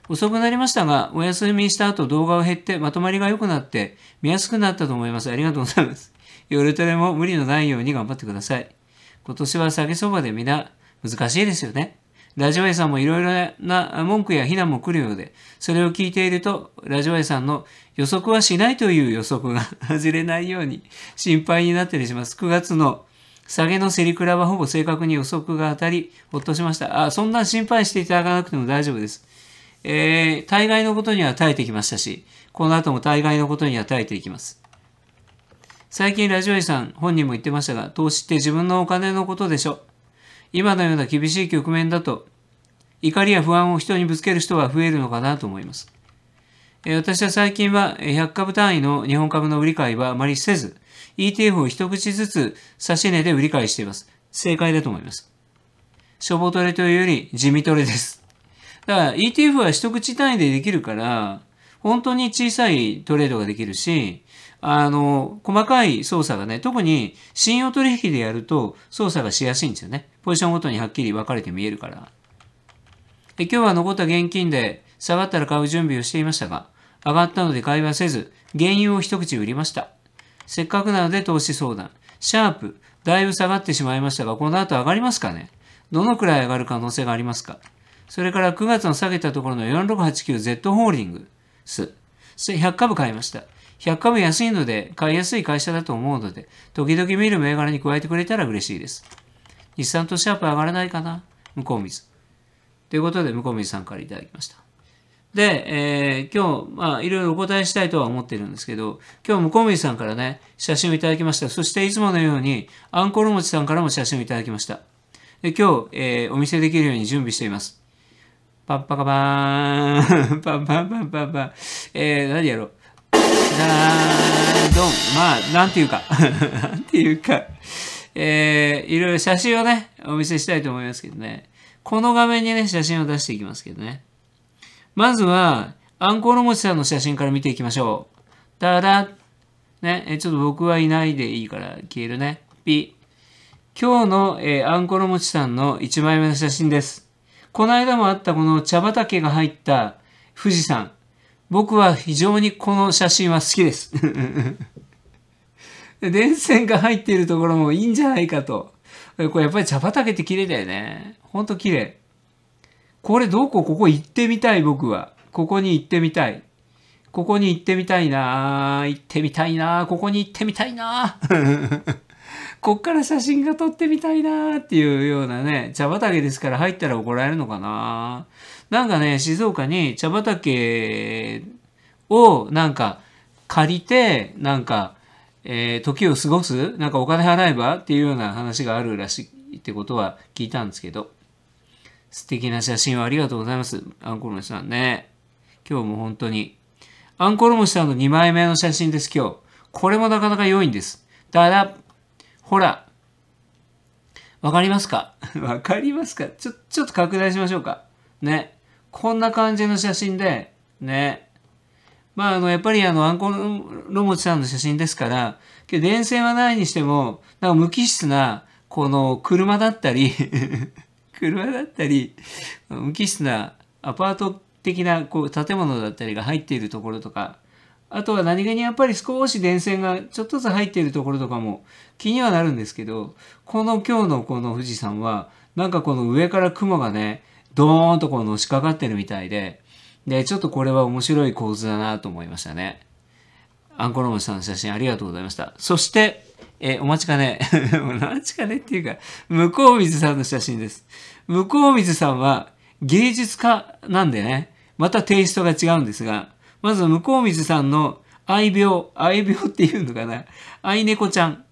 遅くなりましたが、お休みした後動画を減ってまとまりが良くなって見やすくなったと思います。ありがとうございます。夜トレも無理のないように頑張ってください。今年は下げそばで皆難しいですよね。ラジオ屋さんもいろいろな文句や非難も来るようで、それを聞いていると、ラジオ屋さんの予測はしないという予測が 外れないように心配になったりします。9月の下げのセリクラはほぼ正確に予測が当たり、ほっとしました。あ、そんな心配していただかなくても大丈夫です。えー、大概のことには耐えてきましたし、この後も大概のことには耐えていきます。最近ラジオ屋さん本人も言ってましたが、投資って自分のお金のことでしょ。今のような厳しい局面だと、怒りや不安を人にぶつける人は増えるのかなと思います。私は最近は100株単位の日本株の売り買いはあまりせず、ETF を一口ずつ指値で売り買いしています。正解だと思います。消防トレというより地味トレです。だから ETF は一口単位でできるから、本当に小さいトレードができるし、あの、細かい操作がね、特に信用取引でやると操作がしやすいんですよね。ポジションごとにはっきり分かれて見えるから。で今日は残った現金で下がったら買う準備をしていましたが、上がったので買いはせず、原油を一口売りました。せっかくなので投資相談。シャープ、だいぶ下がってしまいましたが、この後上がりますかねどのくらい上がる可能性がありますかそれから9月の下げたところの 4689Z ホールディングス。100株買いました。100株安いので、買いやすい会社だと思うので、時々見る銘柄に加えてくれたら嬉しいです。日産とシャープ上がらないかな向こう水。ということで、向こう水さんからいただきました。で、えー、今日、まあ、いろいろお答えしたいとは思ってるんですけど、今日、向こう水さんからね、写真をいただきました。そして、いつものように、アンコール持ちさんからも写真をいただきました。で今日、えー、お見せできるように準備しています。パッパカバーン パンパンパンパンパン。えー、何やろう。じゃーん、どん。まあ、なんていうか。なんていうか。えー、いろいろ写真をね、お見せしたいと思いますけどね。この画面にね、写真を出していきますけどね。まずは、アンコール持ちさんの写真から見ていきましょう。だだ、ね、ちょっと僕はいないでいいから消えるね。ピ。今日の、えー、アンコロモチさんの1枚目の写真です。この間もあったこの茶畑が入った富士山。僕は非常にこの写真は好きです。電線が入っているところもいいんじゃないかと。これやっぱり茶畑って綺麗だよね。ほんと綺麗。これどこここ行ってみたい僕は。ここに行ってみたい。ここに行ってみたいな行ってみたいなここに行ってみたいな こっから写真が撮ってみたいなっていうようなね、茶畑ですから入ったら怒られるのかななんかね、静岡に茶畑をなんか借りて、なんか、えー、時を過ごす、なんかお金払えばっていうような話があるらしいってことは聞いたんですけど、素敵な写真をありがとうございます。アンコロムシさんね。今日も本当に。アンコロムシさんの2枚目の写真です、今日。これもなかなか良いんです。だほら、わかりますか わかりますかちょ、ちょっと拡大しましょうか。ね。こんな感じの写真で、ね。まあ、あの、やっぱりあの、アンコロモチさんの写真ですから、けど電線はないにしても、なんか無機質な、この車だったり 車だったり、無機質なアパート的なこう建物だったりが入っているところとか、あとは何気にやっぱり少し電線がちょっとずつ入っているところとかも気にはなるんですけど、この今日のこの富士山は、なんかこの上から雲がね、ドーンとこうのしかかってるみたいで、で、ちょっとこれは面白い構図だなと思いましたね。アンコロムさんの写真ありがとうございました。そして、えお待ちかね。お待ちかねっていうか、向こう水さんの写真です。向こう水さんは芸術家なんでね、またテイストが違うんですが、まず向こう水さんの愛病、愛病っていうのかな、愛猫ちゃん、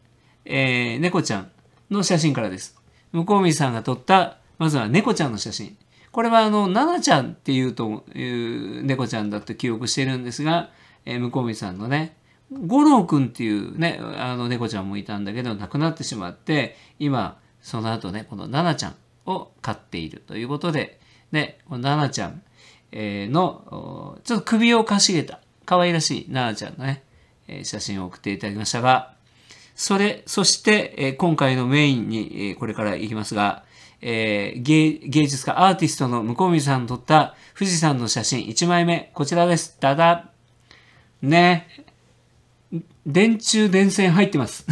えー、猫ちゃんの写真からです。向こう水さんが撮った、まずは猫ちゃんの写真。これはあの、ナナちゃんっていうという猫ちゃんだと記憶してるんですが、え向こう見さんのね、五郎くんっていうね、あの猫ちゃんもいたんだけど、亡くなってしまって、今、その後ね、このナナちゃんを飼っているということで、ね、このナナちゃんの、ちょっと首をかしげた、可愛らしいナナちゃんのね、写真を送っていただきましたが、それ、そして、今回のメインにこれから行きますが、えー、芸芸術家、アーティストの向こう水さん撮った富士山の写真1枚目、こちらです。ただ、ね。電柱電線入ってます。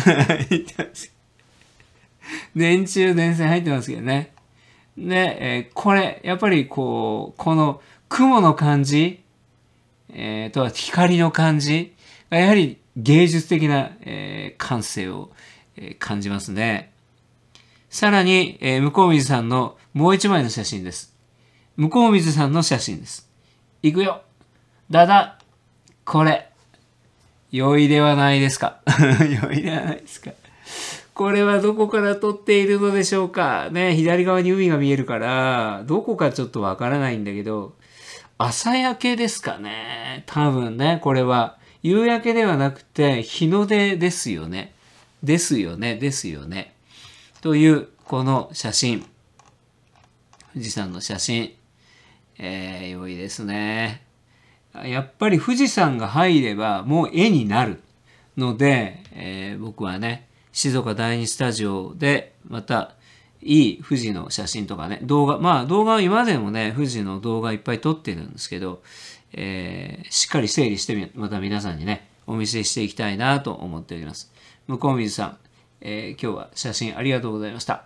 電柱電線入ってますけどね。で、えー、これ、やっぱりこう、この雲の感じ、えー、とは光の感じが、やはり芸術的な、えー、感性を、えー、感じますね。さらに、えー、向水さんのもう一枚の写真です。向水さんの写真です。いくよ。だだ、これ。良いではないですか。良いではないですか。これはどこから撮っているのでしょうか。ね、左側に海が見えるから、どこかちょっとわからないんだけど、朝焼けですかね。多分ね、これは。夕焼けではなくて、日の出ですよね。ですよね、ですよね。というこの写真。富士山の写真。えー、良いですね。やっぱり富士山が入ればもう絵になるので、えー、僕はね、静岡第2スタジオでまたいい富士の写真とかね、動画、まあ動画は今でもね、富士の動画いっぱい撮ってるんですけど、えー、しっかり整理してまた皆さんにね、お見せしていきたいなと思っております。向こう水さん、えー、今日は写真ありがとうございました。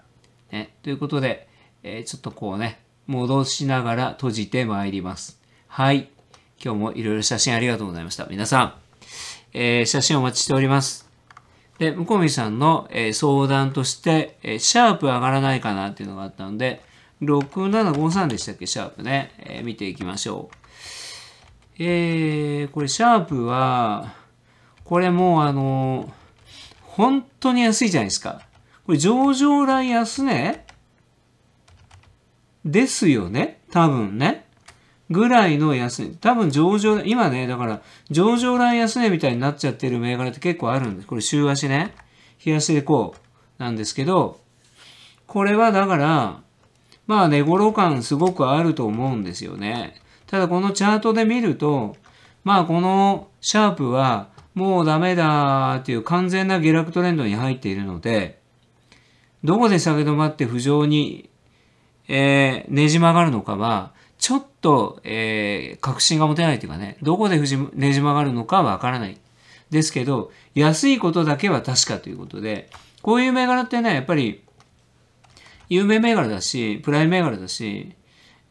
ね、ということで、えー、ちょっとこうね、戻しながら閉じてまいります。はい。今日もいろいろ写真ありがとうございました。皆さん、えー、写真お待ちしております。で、向こうさんの、えー、相談として、えー、シャープ上がらないかなっていうのがあったので、6753でしたっけ、シャープね。えー、見ていきましょう。えー、これシャープは、これもうあの本当に安いじゃないですか。これ上場来安値、ね、ですよね多分ね。ぐらいの安値。多分上場、今ね、だから上場来安値みたいになっちゃってる銘柄って結構あるんです。これ週足ね。冷やしでこうなんですけど、これはだから、まあ寝頃感すごくあると思うんですよね。ただこのチャートで見ると、まあこのシャープはもうダメだっていう完全な下落トレンドに入っているので、どこで下げ止まって不上に、えー、ねじ曲がるのかは、ちょっと、えー、確信が持てないというかね、どこでねじ曲がるのかわからない。ですけど、安いことだけは確かということで、こういう銘柄ってね、やっぱり、有名銘柄だし、プライ銘柄だし、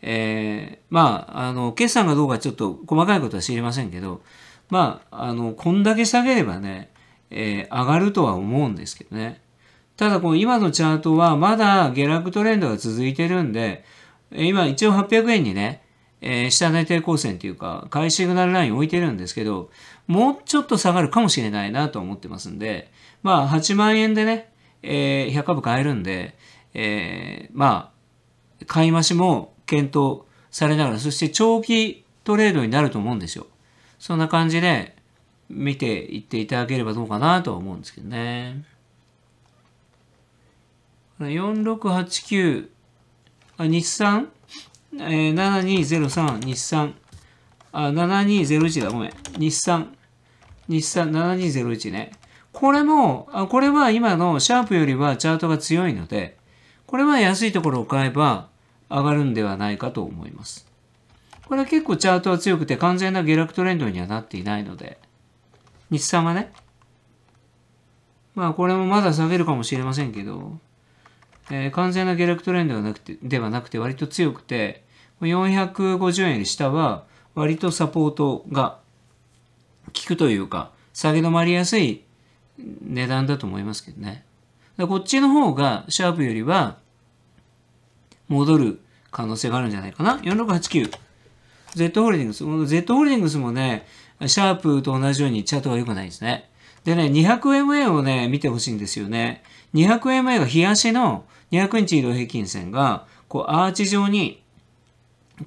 えー、まあ、あの、決算がどうかちょっと細かいことは知りませんけど、まあ、あの、こんだけ下げればね、えー、上がるとは思うんですけどね。ただ、この今のチャートはまだ下落トレンドが続いてるんで、今一応800円にね、えー、下値抵抗線というか、買いシグナルライン置いてるんですけど、もうちょっと下がるかもしれないなと思ってますんで、まあ、8万円でね、えー、100株買えるんで、えー、まあ、買い増しも検討されながら、そして長期トレードになると思うんですよ。そんな感じで見ていっていただければどうかなとは思うんですけどね。4689あ日産、えー、7203日産あ7201だごめん日産日産7201ねこれもあこれは今のシャープよりはチャートが強いのでこれは安いところを買えば上がるんではないかと思いますこれは結構チャートは強くて完全な下落トレンドにはなっていないので、日産はね、まあこれもまだ下げるかもしれませんけど、えー、完全な下落トレンドではなくて、ではなくて割と強くて、450円より下は割とサポートが効くというか、下げ止まりやすい値段だと思いますけどね。こっちの方が、シャープよりは、戻る可能性があるんじゃないかな。4689。Z ホールディングス。この Z ホールディングスもね、シャープと同じようにチャートが良くないですね。でね、200MA をね、見てほしいんですよね。200MA が日足の200日移動平均線が、こう、アーチ状に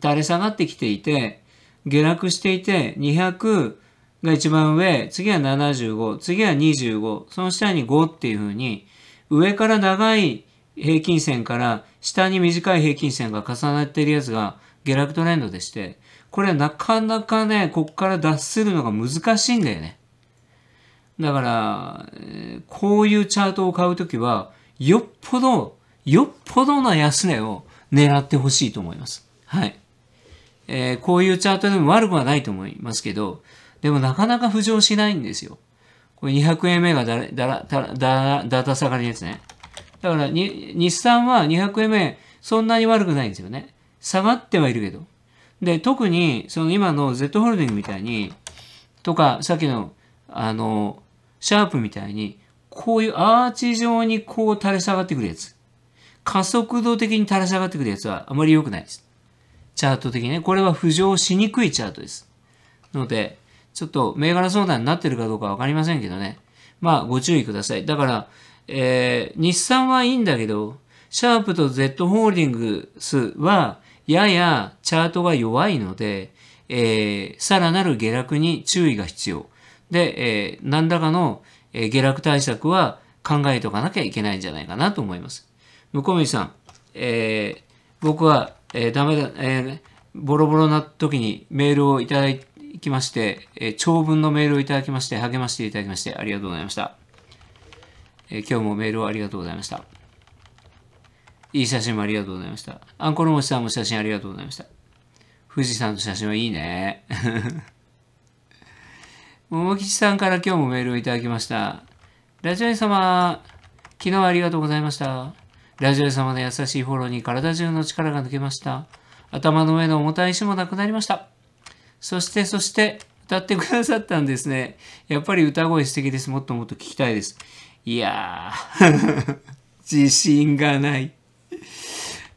垂れ下がってきていて、下落していて、200が一番上、次は75、次は25、その下に5っていう風に、上から長い平均線から下に短い平均線が重なっているやつが下落トレンドでして、これはなかなかね、こっから脱するのが難しいんだよね。だから、こういうチャートを買うときは、よっぽど、よっぽどの安値を狙ってほしいと思います。はい。えー、こういうチャートでも悪くはないと思いますけど、でもなかなか浮上しないんですよ。これ200円目がだら、だら、だら、だら、だた下がりですね。だから、に、日産は200円目、そんなに悪くないんですよね。下がってはいるけど。で、特に、その今の Z ホールディングみたいに、とか、さっきの、あの、シャープみたいに、こういうアーチ状にこう垂れ下がってくるやつ。加速度的に垂れ下がってくるやつはあまり良くないです。チャート的にね。これは浮上しにくいチャートです。ので、ちょっと銘柄相談になってるかどうかわかりませんけどね。まあ、ご注意ください。だから、えー、日産はいいんだけど、シャープと Z ホールディングスは、ややチャートが弱いので、えー、さらなる下落に注意が必要。で、えー、何らかの下落対策は考えとかなきゃいけないんじゃないかなと思います。向こうさん、えー、僕は、えー、ダメだ、えー、ボロボロな時にメールをいただきまして、えー、長文のメールをいただきまして、励ましていただきまして、ありがとうございました。えー、今日もメールをありがとうございました。いい写真もありがとうございました。アンコロモシさんも写真ありがとうございました。富士山の写真はいいね。桃吉さんから今日もメールをいただきました。ラジオ屋様、昨日はありがとうございました。ラジオ屋様の優しいフォローに体中の力が抜けました。頭の上の重たい石もなくなりました。そして、そして、歌ってくださったんですね。やっぱり歌声素敵です。もっともっと聞きたいです。いやー 自信がない。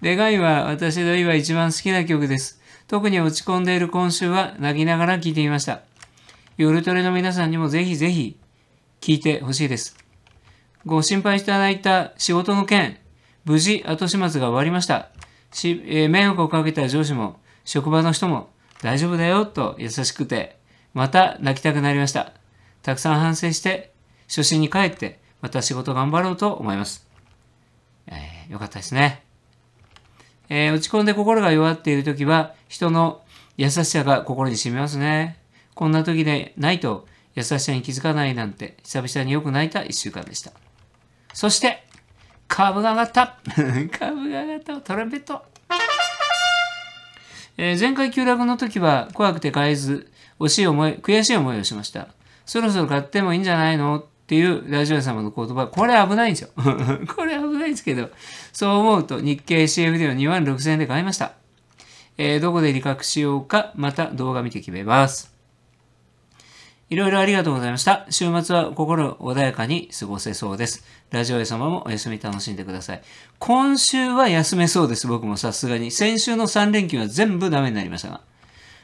願いは私の今一番好きな曲です。特に落ち込んでいる今週は泣きながら聴いてみました。夜トレの皆さんにもぜひぜひ聴いてほしいです。ご心配いただいた仕事の件、無事後始末が終わりました。し、えー、迷惑をかけた上司も、職場の人も、大丈夫だよと優しくて、また泣きたくなりました。たくさん反省して、初心に帰って、また仕事頑張ろうと思います。えー、よかったですね。えー、落ち込んで心が弱っている時は、人の優しさが心に染みますね。こんな時でないと、優しさに気づかないなんて、久々によく泣いた一週間でした。そして、株が上がった 株が上がったトランペットえー、前回急落の時は怖くて買えず、惜しい思い、悔しい思いをしました。そろそろ買ってもいいんじゃないのっていうラジオ屋様の言葉、これ危ないんですよ。これないですけど、そう思うと日経 CFD は2万6000円で買いました。えー、どこで利確しようか、また動画見て決めます。いろいろありがとうございました。週末は心穏やかに過ごせそうです。ラジオ屋様もお休み楽しんでください。今週は休めそうです。僕もさすがに。先週の3連休は全部ダメになりましたが。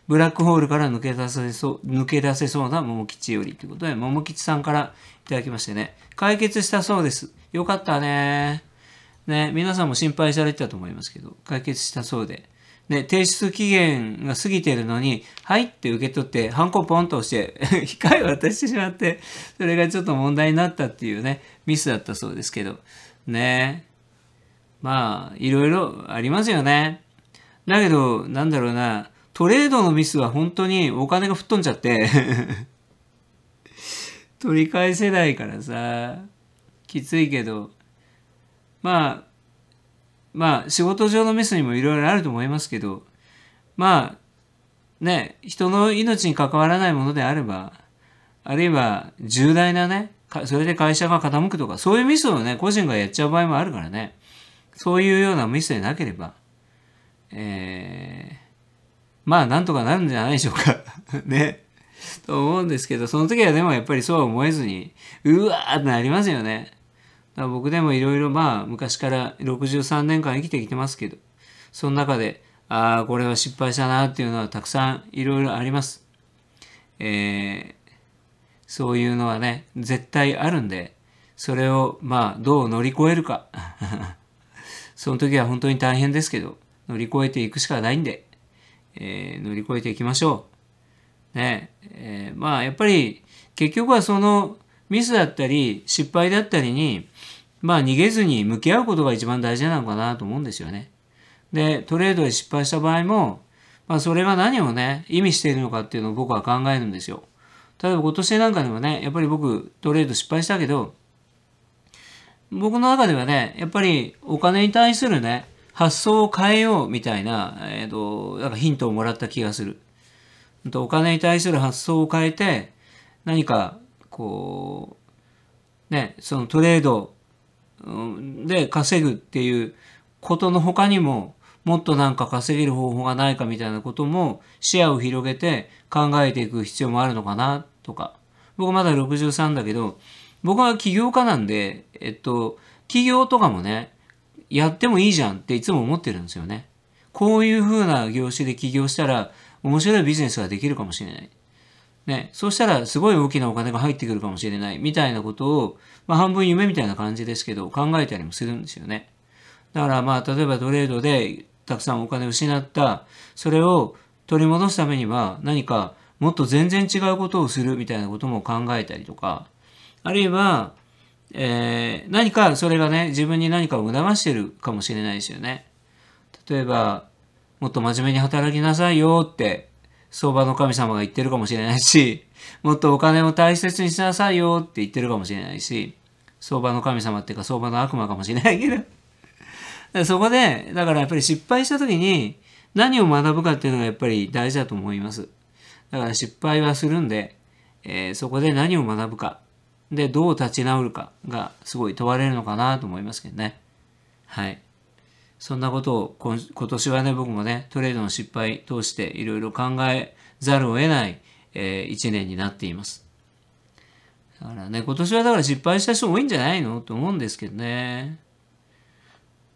ブラックホールから抜け出せそう、抜け出せそうな桃吉よりということで、桃吉さんからいただきましてね。解決したそうです。よかったねね、皆さんも心配されてたと思いますけど、解決したそうで。ね、提出期限が過ぎてるのに、はいって受け取って、ハンコポンと押して、機械を渡してしまって、それがちょっと問題になったっていうね、ミスだったそうですけど。ねまあ、いろいろありますよね。だけど、なんだろうな、トレードのミスは本当にお金が吹っ飛んじゃって 取り返せないからさ、きついけど、まあ、まあ仕事上のミスにもいろいろあると思いますけど、まあ、ね、人の命に関わらないものであれば、あるいは重大なね、それで会社が傾くとか、そういうミスをね、個人がやっちゃう場合もあるからね、そういうようなミスでなければ、えー、まあなんとかなるんじゃないでしょうか。ね。と思うんですけど、その時はでもやっぱりそうは思えずに、うわーってなりますよね。僕でもいろいろまあ昔から63年間生きてきてますけど、その中で、ああ、これは失敗したなっていうのはたくさんいろいろあります。えー、そういうのはね、絶対あるんで、それをまあどう乗り越えるか。その時は本当に大変ですけど、乗り越えていくしかないんで、えー、乗り越えていきましょう。ねえー、まあやっぱり結局はそのミスだったり失敗だったりにまあ逃げずに向き合うことが一番大事なのかなと思うんですよね。で、トレードで失敗した場合も、まあそれが何をね、意味しているのかっていうのを僕は考えるんですよ。例えば今年なんかでもね、やっぱり僕トレード失敗したけど、僕の中ではね、やっぱりお金に対するね、発想を変えようみたいな、えっ、ー、と、なんかヒントをもらった気がする。お金に対する発想を変えて、何か、こう、ね、そのトレードで稼ぐっていうことの他にももっとなんか稼げる方法がないかみたいなことも視野を広げて考えていく必要もあるのかなとか僕まだ63だけど僕は起業家なんでえっと起業とかもねやってもいいじゃんっていつも思ってるんですよねこういう風な業種で起業したら面白いビジネスができるかもしれないね、そうしたらすごい大きなお金が入ってくるかもしれないみたいなことを、まあ、半分夢みたいな感じですけど考えたりもするんですよね。だからまあ例えばトレードでたくさんお金を失ったそれを取り戻すためには何かもっと全然違うことをするみたいなことも考えたりとかあるいは、えー、何かそれがね自分に何かを促してるかもしれないですよね。例えばもっと真面目に働きなさいよって相場の神様が言ってるかもしれないし、もっとお金を大切にしなさいよって言ってるかもしれないし、相場の神様っていうか相場の悪魔かもしれないけど。そこで、だからやっぱり失敗した時に何を学ぶかっていうのがやっぱり大事だと思います。だから失敗はするんで、えー、そこで何を学ぶか、で、どう立ち直るかがすごい問われるのかなと思いますけどね。はい。そんなことを今年はね、僕もね、トレードの失敗通していろいろ考えざるを得ない、えー、年になっています。だからね、今年はだから失敗した人多いんじゃないのと思うんですけどね。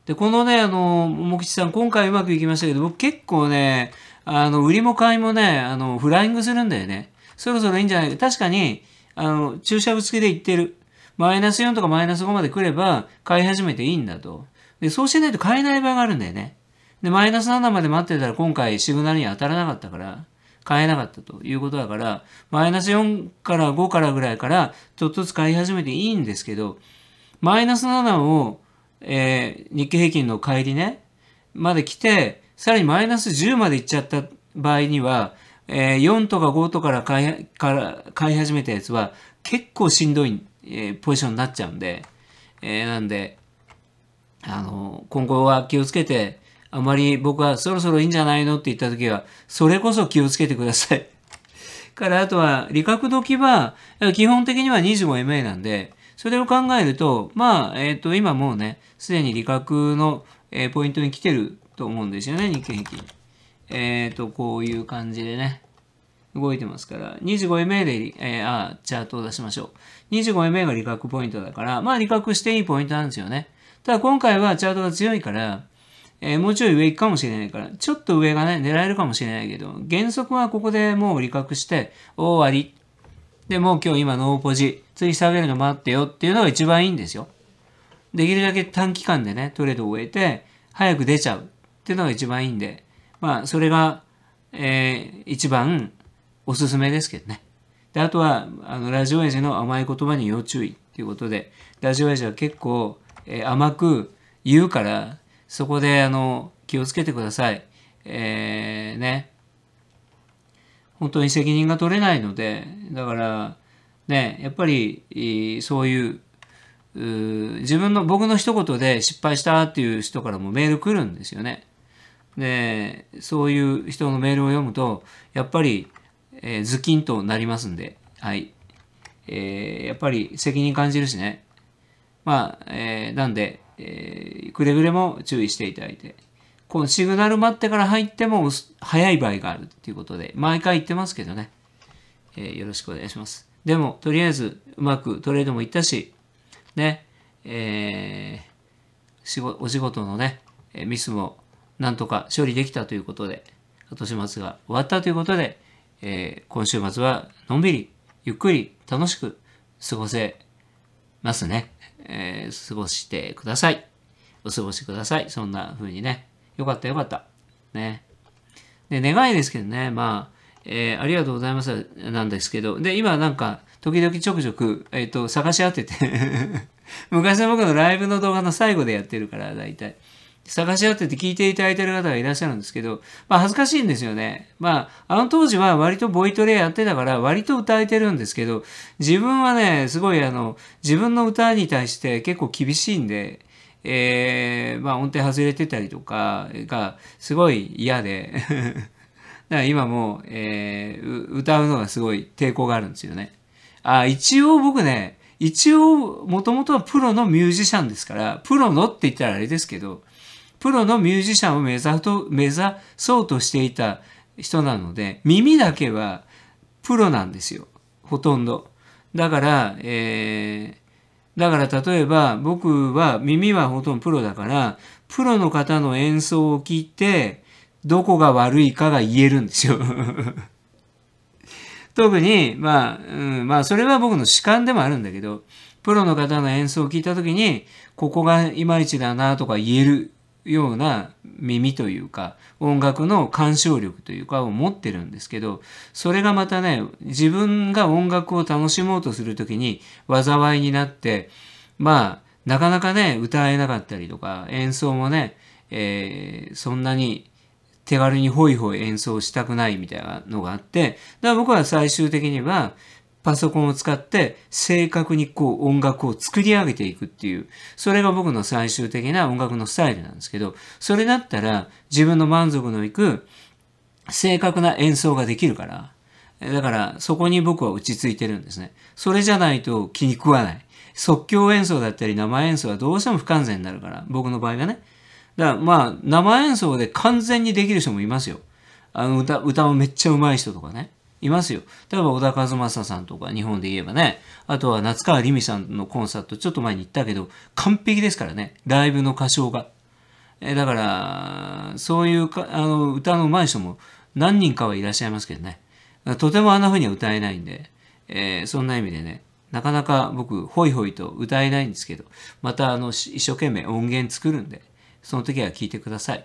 で、このね、あの、桃吉さん、今回うまくいきましたけど、僕結構ね、あの、売りも買いもね、あの、フライングするんだよね。そろそろいいんじゃないか。確かに、あの、注射ぶつけでいってる。マイナス4とかマイナス5まで来れば、買い始めていいんだと。で、そうしないと買えない場合があるんだよね。で、マイナス7まで待ってたら今回シグナルに当たらなかったから、買えなかったということだから、マイナス4から5からぐらいからちょっとずつ買い始めていいんですけど、マイナス7を、えー、日経平均の帰りね、まで来て、さらにマイナス10まで行っちゃった場合には、えー、4とか5とか買いから買い始めたやつは結構しんどい、えー、ポジションになっちゃうんで、えー、なんで、あの、今後は気をつけて、あまり僕はそろそろいいんじゃないのって言った時は、それこそ気をつけてください。からあとは、理覚時は、基本的には25 MA なんで、それを考えると、まあ、えっ、ー、と、今もうね、すでに理学の、えー、ポイントに来てると思うんですよね、日経平均。えっ、ー、と、こういう感じでね、動いてますから、25MA で、えー、あ、チャートを出しましょう。25MA が理学ポイントだから、まあ理学していいポイントなんですよね。ただ今回はチャートが強いから、えー、もうちょい上行くかもしれないから、ちょっと上がね、狙えるかもしれないけど、原則はここでもう利確して、終わり。で、もう今日今ノーポジ、次下げるの待ってよっていうのが一番いいんですよ。できるだけ短期間でね、トレードを終えて、早く出ちゃうっていうのが一番いいんで、まあ、それが、えー、一番おすすめですけどね。で、あとは、あの、ラジオエジの甘い言葉に要注意っていうことで、ラジオエジは結構、えー、甘く言うから、そこであの気をつけてください。えー、ね。本当に責任が取れないので、だから、ね、やっぱり、そういう自分の、僕の一言で失敗したっていう人からもメール来るんですよね。で、そういう人のメールを読むと、やっぱり、えー、ズキンとなりますんで、はい。えー、やっぱり責任感じるしね。まあ、えー、なんで、えー、くれぐれも注意していただいて。このシグナル待ってから入っても早い場合があるということで、毎回言ってますけどね、えー、よろしくお願いします。でも、とりあえず、うまくトレードもいったし、ね、えー、お仕事のね、ミスもなんとか処理できたということで、今年末が終わったということで、えー、今週末はのんびり、ゆっくり、楽しく過ごせますね。えー、過ごしてください。お過ごしください。そんな風にね。よかったよかった。ね。で、願いですけどね、まあ、えー、ありがとうございますなんですけど、で、今なんか、時々ちょくちょく、えっ、ー、と、探し当てて 昔の僕のライブの動画の最後でやってるから、だいたい。探し合ってて聞いていただいてる方がいらっしゃるんですけど、まあ恥ずかしいんですよね。まあ、あの当時は割とボイトレやってたから割と歌えてるんですけど、自分はね、すごいあの、自分の歌に対して結構厳しいんで、えー、まあ音程外れてたりとかがすごい嫌で、だから今も、えー、歌うのがすごい抵抗があるんですよね。あ、一応僕ね、一応もともとはプロのミュージシャンですから、プロのって言ったらあれですけど、プロのミュージシャンを目指と目指そうとしていた人なので、耳だけはプロなんですよ。ほとんど。だから、えー、だから例えば僕は耳はほとんどプロだから、プロの方の演奏を聞いて、どこが悪いかが言えるんですよ。特に、まあ、うん、まあ、それは僕の主観でもあるんだけど、プロの方の演奏を聞いたときに、ここがいまいちだなとか言えるような耳というか音楽の鑑賞力というかを持ってるんですけどそれがまたね自分が音楽を楽しもうとする時に災いになってまあなかなかね歌えなかったりとか演奏もね、えー、そんなに手軽にホイホイ演奏したくないみたいなのがあってだから僕は最終的にはパソコンを使って正確にこう音楽を作り上げていくっていう、それが僕の最終的な音楽のスタイルなんですけど、それだったら自分の満足のいく正確な演奏ができるから、だからそこに僕は落ち着いてるんですね。それじゃないと気に食わない。即興演奏だったり生演奏はどうしても不完全になるから、僕の場合がね。だからまあ生演奏で完全にできる人もいますよ。あの歌、歌もめっちゃ上手い人とかね。いますよ。例えば小田和正さんとか日本で言えばね、あとは夏川りみさんのコンサートちょっと前に行ったけど、完璧ですからね、ライブの歌唱が。えだから、そういうかあの歌の上手い人も何人かはいらっしゃいますけどね。とてもあんな風には歌えないんで、えー、そんな意味でね、なかなか僕、ホイホイと歌えないんですけど、またあの一生懸命音源作るんで、その時は聴いてください。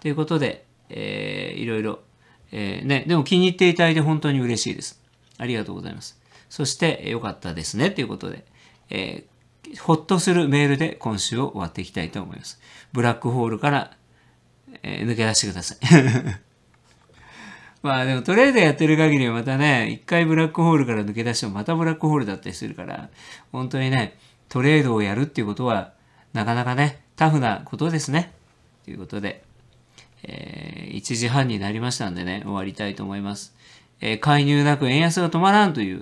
ということで、えー、いろいろえー、ね、でも気に入っていただいて本当に嬉しいです。ありがとうございます。そして、良かったですね、ということで、えー、ほっとするメールで今週を終わっていきたいと思います。ブラックホールから、えー、抜け出してください。まあでもトレードやってる限りはまたね、一回ブラックホールから抜け出してもまたブラックホールだったりするから、本当にね、トレードをやるっていうことは、なかなかね、タフなことですね。ということで。えー、1時半になりましたんでね、終わりたいと思います。えー、介入なく円安が止まらんという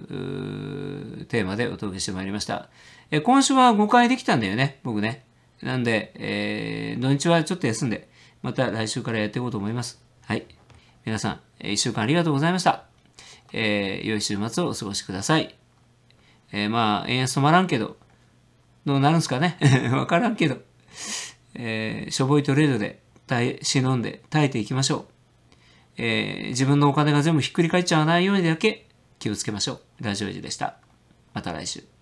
テーマでお届けしてまいりました。えー、今週は5回できたんだよね、僕ね。なんで、えー、土日はちょっと休んで、また来週からやっていこうと思います。はい。皆さん、えー、1週間ありがとうございました。えー、良い週末をお過ごしください。えー、まあ、円安止まらんけど、どうなるんすかね わからんけど、えー、しょぼいトレードで耐え、忍んで耐えていきましょう。えー、自分のお金が全部ひっくり返っちゃわないようにだけ気をつけましょう。ラジオエジでした。また来週。